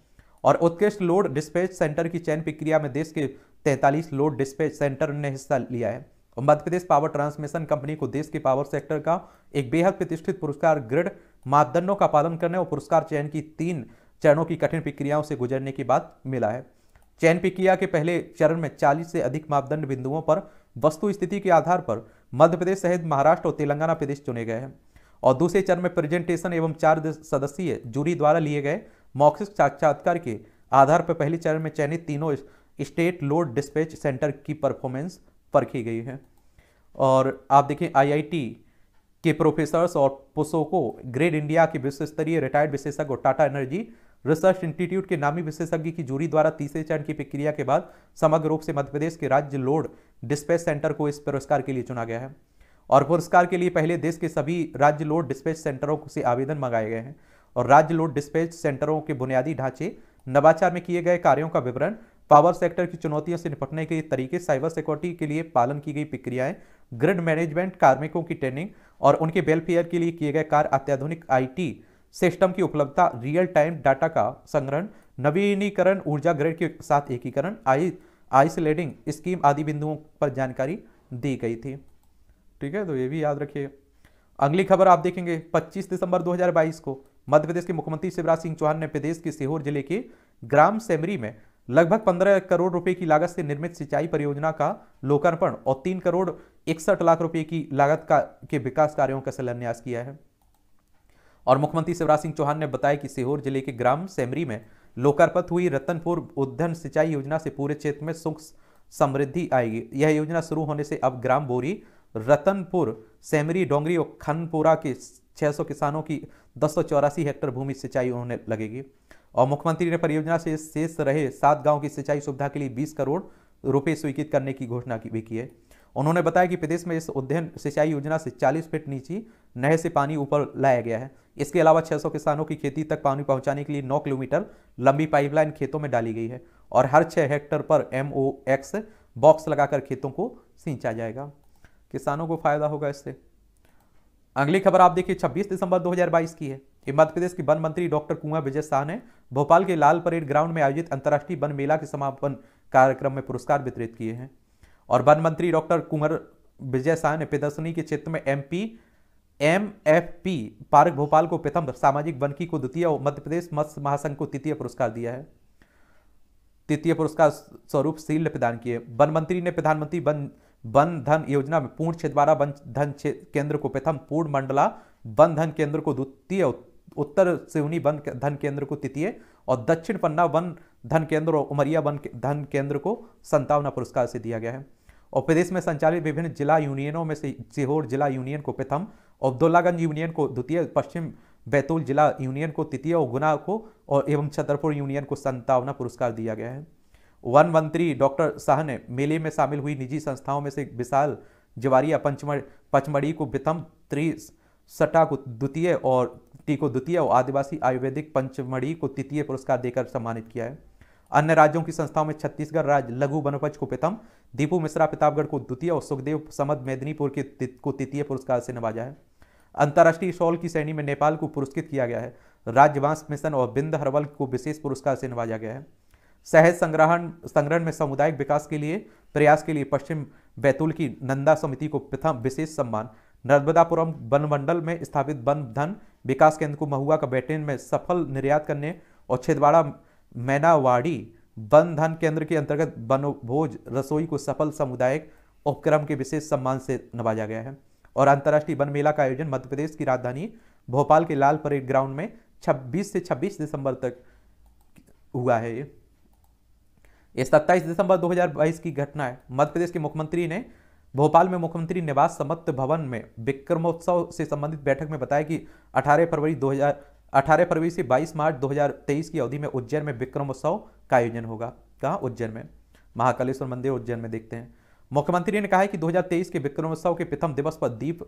और उत्कृष्ट लोड डिस्पैच सेंटर की चयन प्रक्रिया में देश के तैंतालीस लोड डिस्पैच सेंटर ने हिस्सा लिया है और Madhya Pradesh power transmission company को देश के पावर सेक्टर का एक बेहद प्रतिष्ठित पुरस्कार ग्रिड मापदंडों का पालन करने और पुरस्कार चयन की तीन चरणों की कठिन प्रक्रियाओं से गुजरने के बाद मिला है चयन प्रक्रिया के पहले चरण में 40 से अधिक मापदंड बिंदुओं पर वस्तु स्थिति के आधार पर मध्य प्रदेश सहित महाराष्ट्र और तेलंगाना प्रदेश चुने गए हैं और दूसरे चरण में प्रेजेंटेशन एवं चार सदस्यीय जूरी द्वारा लिए गए मौखिक साक्षात्कार के आधार पर पहले चरण में चयनित तीनों स्टेट लोड डिस्पैच सेंटर की परफॉर्मेंस परखी गई है और आप देखें आईआईटी के प्रोफेसर्स और पुसोको ग्रेड इंडिया के विश्व स्तरीय रिटायर्ड विशेषज्ञ और टाटा एनर्जी रिसर्च इंस्टीट्यूट के नामी विशेषज्ञ की जूरी द्वारा तीसरे चरण की प्रक्रिया के बाद समग्र रूप से मध्यप्रदेश के राज्य लोड डिस्पैच सेंटर को इस पुरस्कार के लिए चुना गया है और पुरस्कार के लिए पहले देश के सभी राज्य लोड डिस्पैच सेंटरों से आवेदन मंगाए गए हैं और राज्य लोड डिस्पैच सेंटरों के बुनियादी ढांचे नवाचार में किए गए कार्यों का विवरण पावर सेक्टर की चुनौतियों से निपटने के तरीके साइबर सिक्योरिटी के लिए पालन की गई प्रक्रियाएं ग्रिड मैनेजमेंट कार्मिकों की ट्रेनिंग और उनके वेलफेयर के लिए किए गए कार्य अत्याधुनिक आईटी सिस्टम की उपलब्धता रियल टाइम डाटा का संग्रहण नवीनीकरण ऊर्जा ग्रेड के साथ एकीकरण आई आइसोलेटिंग स्कीम आदि बिंदुओं पर जानकारी दी गई थी ठीक है तो ये भी याद रखिए अगली खबर आप देखेंगे 25 दिसंबर 2022 को मध्य प्रदेश के मुख्यमंत्री शिवराज सिंह चौहान ने प्रदेश के सीहोर जिले के ग्राम सेमरी में लगभग 15 करोड़ रुपए की लागत से निर्मित सिंचाई परियोजना का लोकार्पण और 3 करोड़ इकसठ लाख रुपए की लागत का के विकास कार्यों का शिलान्यास किया है और मुख्यमंत्री शिवराज सिंह चौहान ने बताया कि सीहोर जिले के ग्राम सेमरी में लोकार्पित हुई रतनपुर उद्यन सिंचाई योजना से पूरे क्षेत्र में सुख समृद्धि आएगी यह योजना शुरू होने से अब ग्राम बोरी रतनपुर सेमरी डोंगरी और खनपुरा के 600 किसानों की दस हेक्टर भूमि सिंचाई होने लगेगी और मुख्यमंत्री ने परियोजना से शेष रहे सात गांव की सिंचाई सुविधा के लिए बीस करोड़ रुपए स्वीकृत करने की घोषणा की भी की है उन्होंने बताया कि प्रदेश में इस उद्यन सिंचाई योजना से 40 फीट नीचे नहर से पानी ऊपर लाया गया है इसके अलावा 600 किसानों की खेती तक पानी पहुंचाने के लिए 9 किलोमीटर लंबी पाइपलाइन खेतों में डाली गई है और हर 6 हेक्टर पर एम बॉक्स लगाकर खेतों को सींचा जाएगा किसानों को फायदा होगा इससे अगली खबर आप देखिए 26 दिसंबर 2022 की है मध्य प्रदेश के वन मंत्री डॉक्टर कुंवर विजय शाह ने भोपाल के लाल परेड ग्राउंड में आयोजित अंतर्राष्ट्रीय वन मेला के समापन कार्यक्रम में पुरस्कार वितरित किए हैं और वन मंत्री डॉक्टर कुंवर विजय शाह ने प्रदर्शनी के क्षेत्र में MP M F P park Bhopal को प्रथम सामाजिक वनकी को द्वितीय और मध्य प्रदेश मत्स्य महासंघ को तृतीय पुरस्कार दिया है तृतीय पुरस्कार स्वरूप शील प्रदान किए वन मंत्री ने प्रधानमंत्री वन वन धन योजना में पूर्ण क्षेत्र द्वारा वन धन केंद्र को प्रथम पूर्ण मंडला वन धन केंद्र को द्वितीय उत्तर सिवनी वन धन केंद्र को तृतीय और दक्षिण पन्ना वन धन केंद्र और उमरिया वन धन केंद्र को संतावना पुरस्कार से दिया गया है और प्रदेश में संचालित विभिन्न जिला यूनियनों में से सीहोर जिला यूनियन को प्रथम अब्दुल्लागंज यूनियन को द्वितीय पश्चिम बैतूल जिला यूनियन को तृतीय और गुना को और एवं छतरपुर यूनियन को संतावना पुरस्कार दिया गया है वन मंत्री डॉक्टर शाह ने मेले में शामिल हुई निजी संस्थाओं में से विशाल जवारिया पंचमढ़ पचमढ़ी को प्रथम त्रिस सटा को द्वितीय और टी को द्वितीय और आदिवासी आयुर्वेदिक पंचमढ़ी को तृतीय पुरस्कार देकर सम्मानित किया है अन्य राज्यों की संस्थाओं में छत्तीसगढ़ राज्य लघु बनोपज को प्रथम दीपू मिश्रा प्रतापगढ़ को द्वितीय और सुखदेव समद मेदिनीपुर के को तृतीय पुरस्कार से नवाजा है अंतर्राष्ट्रीय शॉल की श्रेणी में नेपाल को पुरस्कृत किया गया है राज्यवांस मिशन और बिंद हरवल को विशेष पुरस्कार से नवाजा गया है सहज संग्रहण संग्रहण में सामुदायिक विकास के लिए प्रयास के लिए पश्चिम बैतूल की नंदा समिति को प्रथम विशेष सम्मान नर्मदापुरम वनमंडल में स्थापित वन धन विकास केंद्र को महुआ का बैटेन में सफल निर्यात करने और छिदवाड़ा मैनावाड़ी वन धन केंद्र के अंतर्गत बनभोज रसोई को सफल सामुदायिक उपक्रम के विशेष सम्मान से नवाजा गया है और अंतर्राष्ट्रीय वन मेला का आयोजन मध्य प्रदेश की राजधानी भोपाल के लाल परेड ग्राउंड में 26 से 26 दिसंबर तक हुआ है ये सत्ताईस दिसंबर 2022 की घटना है मध्य प्रदेश के मुख्यमंत्री ने भोपाल में मुख्यमंत्री निवास समत्त भवन में विक्रमोत्सव से संबंधित बैठक में बताया कि 18 फरवरी 2000 18 फरवरी से 22 मार्च 2023 की अवधि में उज्जैन में विक्रमोत्सव का आयोजन होगा कहाँ उज्जैन में महाकालेश्वर मंदिर उज्जैन में देखते हैं मुख्यमंत्री ने कहा कि 2023 के विक्रमोत्सव के प्रथम दिवस पर दीप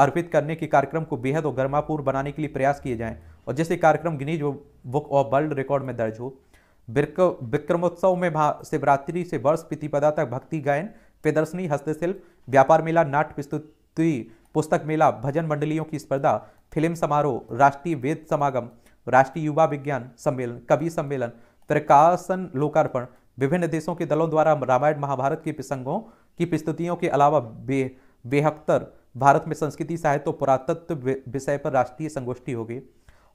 अर्पित करने के कार्यक्रम को बेहद और गर्मापूर्ण बनाने के लिए प्रयास किए जाएं और जैसे कार्यक्रम Guinness book of world record में दर्ज हो विक्रमोत्सव में शिवरात्रि से वर्ष प्रतिपदा तक भक्ति गायन प्रदर्शनी हस्तशिल्प व्यापार मेला नाट प्रस्तुति पुस्तक मेला भजन मंडलियों की स्पर्धा फिल्म समारोह राष्ट्रीय वेद समागम राष्ट्रीय युवा विज्ञान सम्मेलन कवि सम्मेलन प्रकाशन लोकार्पण विभिन्न देशों के दलों द्वारा रामायण महाभारत के प्रसंगों की प्रस्तुतियों के अलावा बे बेहतर भारत में संस्कृति साहित्य पुरातत्व विषय पर राष्ट्रीय संगोष्ठी होगी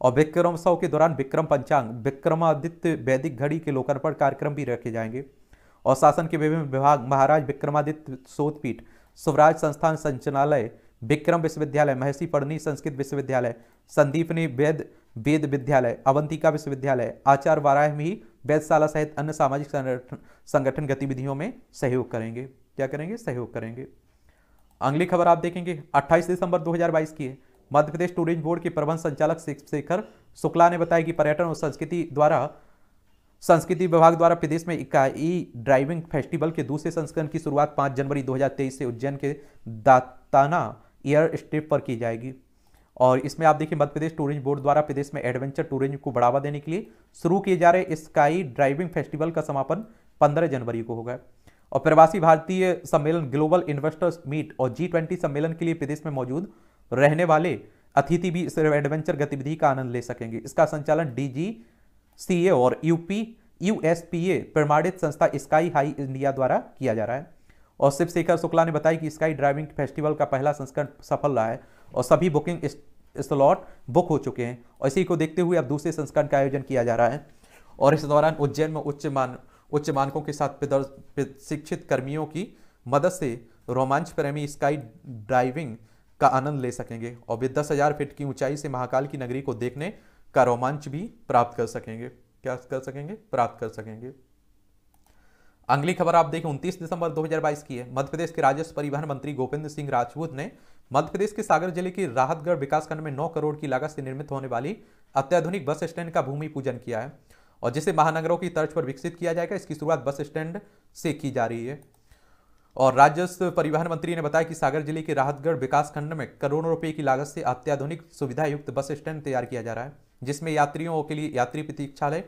और विक्रमोत्सव के दौरान विक्रम पंचांग विक्रमादित्य वैदिक घड़ी के लोकार्पण कार्यक्रम भी रखे जाएंगे और शासन के विभिन्न विभाग महाराज विक्रमादित्य शोधपीठ स्वराज संस्थान संचालय विक्रम विश्वविद्यालय महर्षि पढ़नी संस्कृत विश्वविद्यालय संदीपनी वेद वेद विद्यालय अवंतिका विश्वविद्यालय आचार्य वाराह ही वेदशाला सहित अन्य सामाजिक संगठन गतिविधियों में सहयोग करेंगे क्या करेंगे सहयोग करेंगे अगली खबर आप देखेंगे 28 दिसंबर 2022 की है मध्य प्रदेश टूरिज्म बोर्ड के प्रबंध संचालक शेखर शुक्ला ने बताया कि पर्यटन और संस्कृति द्वारा संस्कृति विभाग द्वारा प्रदेश में इकाई ड्राइविंग फेस्टिवल के दूसरे संस्करण की शुरुआत 5 जनवरी 2023 से उज्जैन के दाताना एयर स्ट्रिप पर की जाएगी और इसमें आप देखिए मध्य प्रदेश टूरिज्म बोर्ड द्वारा प्रदेश में एडवेंचर टूरिज्म को बढ़ावा देने के लिए शुरू किए जा रहे स्काई ड्राइविंग फेस्टिवल का समापन पंद्रह जनवरी को होगा और प्रवासी भारतीय सम्मेलन ग्लोबल इन्वेस्टर्स मीट और जी ट्वेंटी सम्मेलन के लिए प्रदेश में मौजूद रहने वाले अतिथि भी इस एडवेंचर गतिविधि का आनंद ले सकेंगे इसका संचालन डी जी सी ए और यूपी यूएसपीए प्रमाणित संस्था स्काई हाई इंडिया द्वारा किया जा रहा है और शिवशेखर शुक्ला ने बताया कि स्काई ड्राइविंग फेस्टिवल का पहला संस्करण सफल रहा है और सभी बुकिंग स्लॉट बुक हो चुके हैं और इसी को देखते हुए अब दूसरे संस्करण का आयोजन किया जा रहा है और इस दौरान उज्जैन में उच्च मान उच्च मानकों के साथ शिक्षित कर्मियों की मदद से रोमांच प्रेमी स्काई ड्राइविंग का आनंद ले सकेंगे और वे दस हजार फीट की ऊंचाई से महाकाल की नगरी को देखने का रोमांच भी प्राप्त कर सकेंगे क्या कर सकेंगे प्राप्त कर सकेंगे अगली खबर आप देखें 29 दिसंबर 2022 की है मध्य प्रदेश के राजस्व परिवहन मंत्री गोपिंद सिंह राजपूत ने मध्य प्रदेश के सागर जिले के राहतगढ़ विकासखंड में 9 करोड़ की लागत से निर्मित होने वाली अत्याधुनिक बस स्टैंड का भूमि पूजन किया है और जिसे महानगरों की तर्ज पर विकसित किया जाएगा इसकी शुरुआत बस स्टैंड से की जा रही है और राजस्व परिवहन मंत्री ने बताया कि सागर जिले के राहतगढ़ विकास खंड में करोड़ों रुपए की लागत से अत्याधुनिक सुविधा युक्त बस स्टैंड तैयार किया जा रहा है जिसमें यात्रियों के लिए यात्री प्रतीक्षालय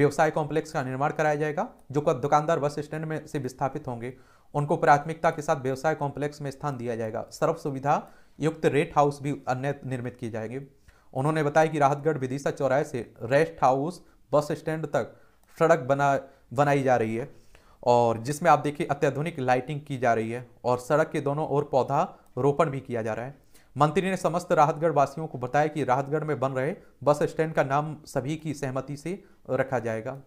व्यवसाय कॉम्प्लेक्स का निर्माण कराया जाएगा जो दुकानदार बस स्टैंड में से विस्थापित होंगे उनको प्राथमिकता के साथ व्यवसाय कॉम्प्लेक्स में स्थान दिया जाएगा सर्व सुविधा युक्त रेट हाउस भी अन्य निर्मित किए जाएंगे उन्होंने बताया कि राहतगढ़ विदिशा चौराहे से रेस्ट हाउस बस स्टैंड तक सड़क बना बनाई जा रही है और जिसमें आप देखिए अत्याधुनिक लाइटिंग की जा रही है और सड़क के दोनों ओर पौधा रोपण भी किया जा रहा है मंत्री ने समस्त राहतगढ़ वासियों को बताया कि राहतगढ़ में बन रहे बस स्टैंड का नाम सभी की सहमति से रखा जाएगा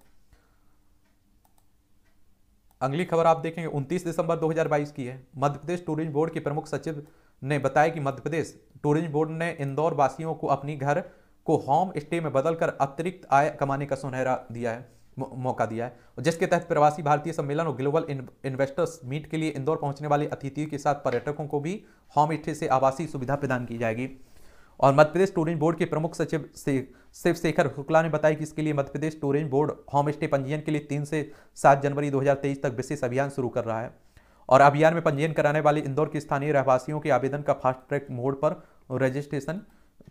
अगली खबर आप देखेंगे 29 दिसंबर 2022 की है मध्य प्रदेश टूरिज्म बोर्ड के प्रमुख सचिव ने बताया कि मध्य प्रदेश टूरिज्म बोर्ड ने इंदौर वासियों को अपनी घर को होम स्टे में बदलकर अतिरिक्त आय कमाने का सुनहरा दिया है मौका दिया है जिसके तहत प्रवासी भारतीय सम्मेलन और ग्लोबल इन्वेस्टर्स मीट के लिए इंदौर पहुंचने वाले अतिथियों के साथ पर्यटकों को भी होम स्टे से आवासीय सुविधा प्रदान की जाएगी और मध्यप्रदेश प्रदेश टूरिज्म बोर्ड के प्रमुख सचिव से शिव शेखर शुक्ला ने बताया कि इसके लिए Madhya Pradesh Pradesh tourism board home stay पंजीयन के लिए तीन से सात जनवरी दो तक विशेष अभियान शुरू कर रहा है और अभियान में पंजीयन कराने वाले इंदौर के स्थानीय रहवासियों के आवेदन का फास्ट ट्रैक मोड पर रजिस्ट्रेशन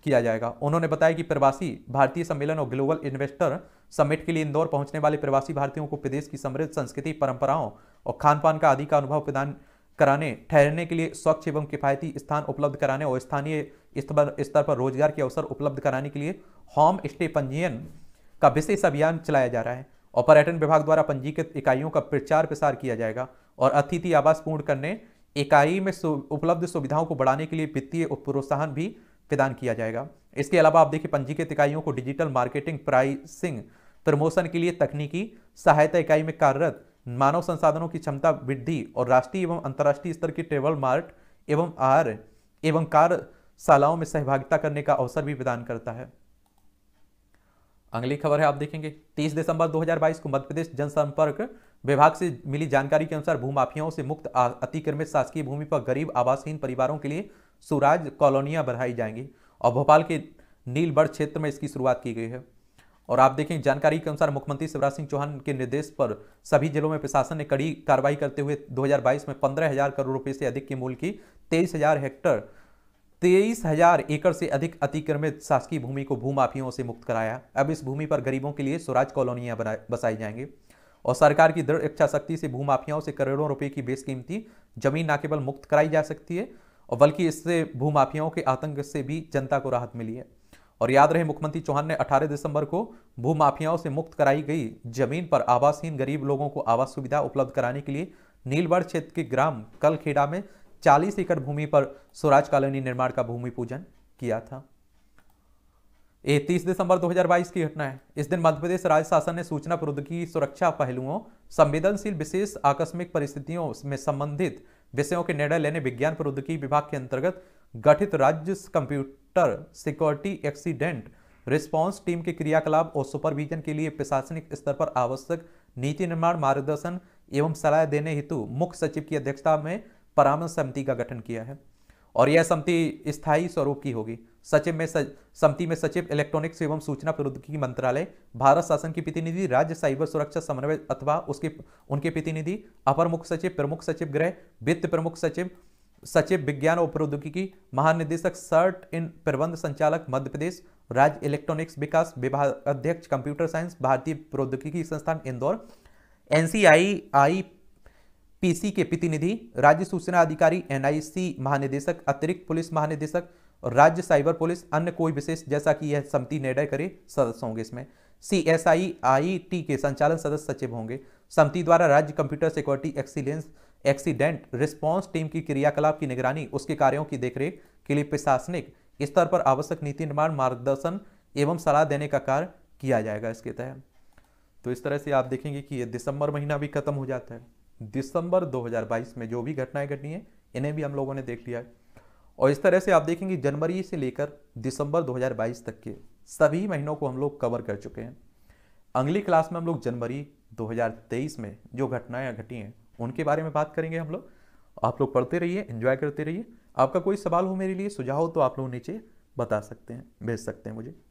किया जाएगा उन्होंने बताया कि प्रवासी भारतीय सम्मेलन और ग्लोबल इन्वेस्टर समिट के लिए इंदौर पहुंचने वाले प्रवासी भारतीयों को प्रदेश की समृद्ध संस्कृति परंपराओं और खान पान का आदि का अनुभव प्रदान कराने ठहरने के लिए स्वच्छ एवं किफायती स्थान उपलब्ध कराने और स्थानीय स्तर पर रोजगार के अवसर उपलब्ध कराने के लिए होम स्टे पंजीयन का विशेष अभियान चलाया जा रहा है और पर्यटन विभाग द्वारा पंजीकृत इकाइयों का प्रचार प्रसार किया जाएगा और अतिथि आवास पूर्ण करने इकाई में उपलब्ध सुविधाओं को बढ़ाने के लिए वित्तीय प्रोत्साहन भी प्रदान किया जाएगा इसके अलावा आप देखिए पंजीकृत इकाइयों को डिजिटल मार्केटिंग प्राइसिंग प्रमोशन के लिए तकनीकी सहायता इकाई में कार्यरत मानव संसाधनों की क्षमता वृद्धि और राष्ट्रीय एवं अंतर्राष्ट्रीय स्तर की ट्रेवल मार्ट एवं आर एवं कार शालाओं में सहभागिता करने का अवसर भी प्रदान करता है अगली खबर है आप देखेंगे 30 दिसंबर 2022 को मध्य प्रदेश जनसंपर्क विभाग से मिली जानकारी के अनुसार भूमाफियाओं से मुक्त अतिक्रमित शासकीय भूमि पर गरीब आवासहीन परिवारों के लिए सुराज कॉलोनियाँ बढ़ाई जाएंगी और भोपाल के नीलबड़ क्षेत्र में इसकी शुरुआत की गई है और आप देखें जानकारी के अनुसार मुख्यमंत्री शिवराज सिंह चौहान के निर्देश पर सभी जिलों में प्रशासन ने कड़ी कार्रवाई करते हुए 2022 में पंद्रह हजार करोड़ रुपए से अधिक के मूल की तेईस हजार हेक्टर तेईस हजार एकड़ से अधिक अतिक्रमित शासकीय भूमि को भूमाफियों से मुक्त कराया अब इस भूमि पर गरीबों के लिए स्वराज कॉलोनियां बसाई जाएंगे और सरकार की दृढ़ इच्छा शक्ति से भूमाफियाओं से करोड़ों रुपये की बेसकीमती जमीन न केवल मुक्त कराई जा सकती है और बल्कि इससे भूमाफियाओं के आतंक से भी जनता को राहत मिली है और याद रहे मुख्यमंत्री चौहान ने 18 दिसंबर को भूमाफियाओं से मुक्त कराई गई जमीन पर आवासहीन गरीब लोगों को आवास सुविधा उपलब्ध कराने के लिए नीलबड़ क्षेत्र के ग्राम कलखेड़ा में 40 एकड़ भूमि पर स्वराज कॉलोनी निर्माण का भूमि पूजन किया था ये 30 दिसंबर 2022 की घटना है इस दिन मध्यप्रदेश राज्य शासन ने सूचना प्रौद्योगिकी सुरक्षा पहलुओं संवेदनशील विशेष आकस्मिक परिस्थितियों में संबंधित विषयों के निर्णय लेने विज्ञान प्रौद्योगिकी विभाग के अंतर्गत गठित राज्य computer security accident response team के क्रियाकलाप और सुपरविजन के लिए प्रशासनिक स्तर पर आवश्यक नीति निर्माण मार्गदर्शन एवं सलाह देने हेतु मुख्य सचिव की अध्यक्षता में परामर्श समिति का गठन किया है और यह समिति स्थायी स्वरूप की होगी सचिव में समिति में सचिव इलेक्ट्रॉनिक्स एवं सूचना प्रौद्योगिकी मंत्रालय भारत शासन की प्रतिनिधि राज्य साइबर सुरक्षा समन्वय अथवा उसके उनके प्रतिनिधि अपर मुख्य सचिव प्रमुख सचिव गृह वित्त प्रमुख सचिव सचिव विज्ञान और प्रौद्योगिकी महानिदेशक सर्ट इन प्रबंध संचालक मध्य प्रदेश राज्य इलेक्ट्रॉनिक्स विकास विभाग अध्यक्ष कंप्यूटर साइंस भारतीय प्रौद्योगिकी संस्थान Indore N C I I PC के प्रतिनिधि राज्य सूचना अधिकारी एनआईसी महानिदेशक अतिरिक्त पुलिस महानिदेशक और राज्य साइबर पुलिस अन्य कोई विशेष जैसा कि यह समिति निर्णय करे सदस्य होंगे इसमें C S I I T के संचालन सदस्य सचिव होंगे समिति द्वारा राज्य computer security excellence accident response team की क्रियाकलाप की निगरानी उसके कार्यों की देखरेख के लिए प्रशासनिक स्तर पर आवश्यक नीति निर्माण मार्गदर्शन एवं सलाह देने का कार्य किया जाएगा इसके तहत तो इस तरह से आप देखेंगे कि ये दिसंबर महीना भी खत्म हो जाता है दिसंबर 2022 में जो भी घटनाएं घटनी है इन्हें भी हम लोगों ने देख लिया है और इस तरह से आप देखेंगे जनवरी से लेकर दिसंबर 2022 तक के सभी महीनों को हम लोग कवर कर चुके हैं अगली क्लास में हम लोग जनवरी 2023 में जो घटनाएं घटी हैं उनके बारे में बात करेंगे हम लोग आप लोग पढ़ते रहिए इंजॉय करते रहिए आपका कोई सवाल हो मेरे लिए सुझाव तो आप लोग नीचे बता सकते हैं भेज सकते हैं मुझे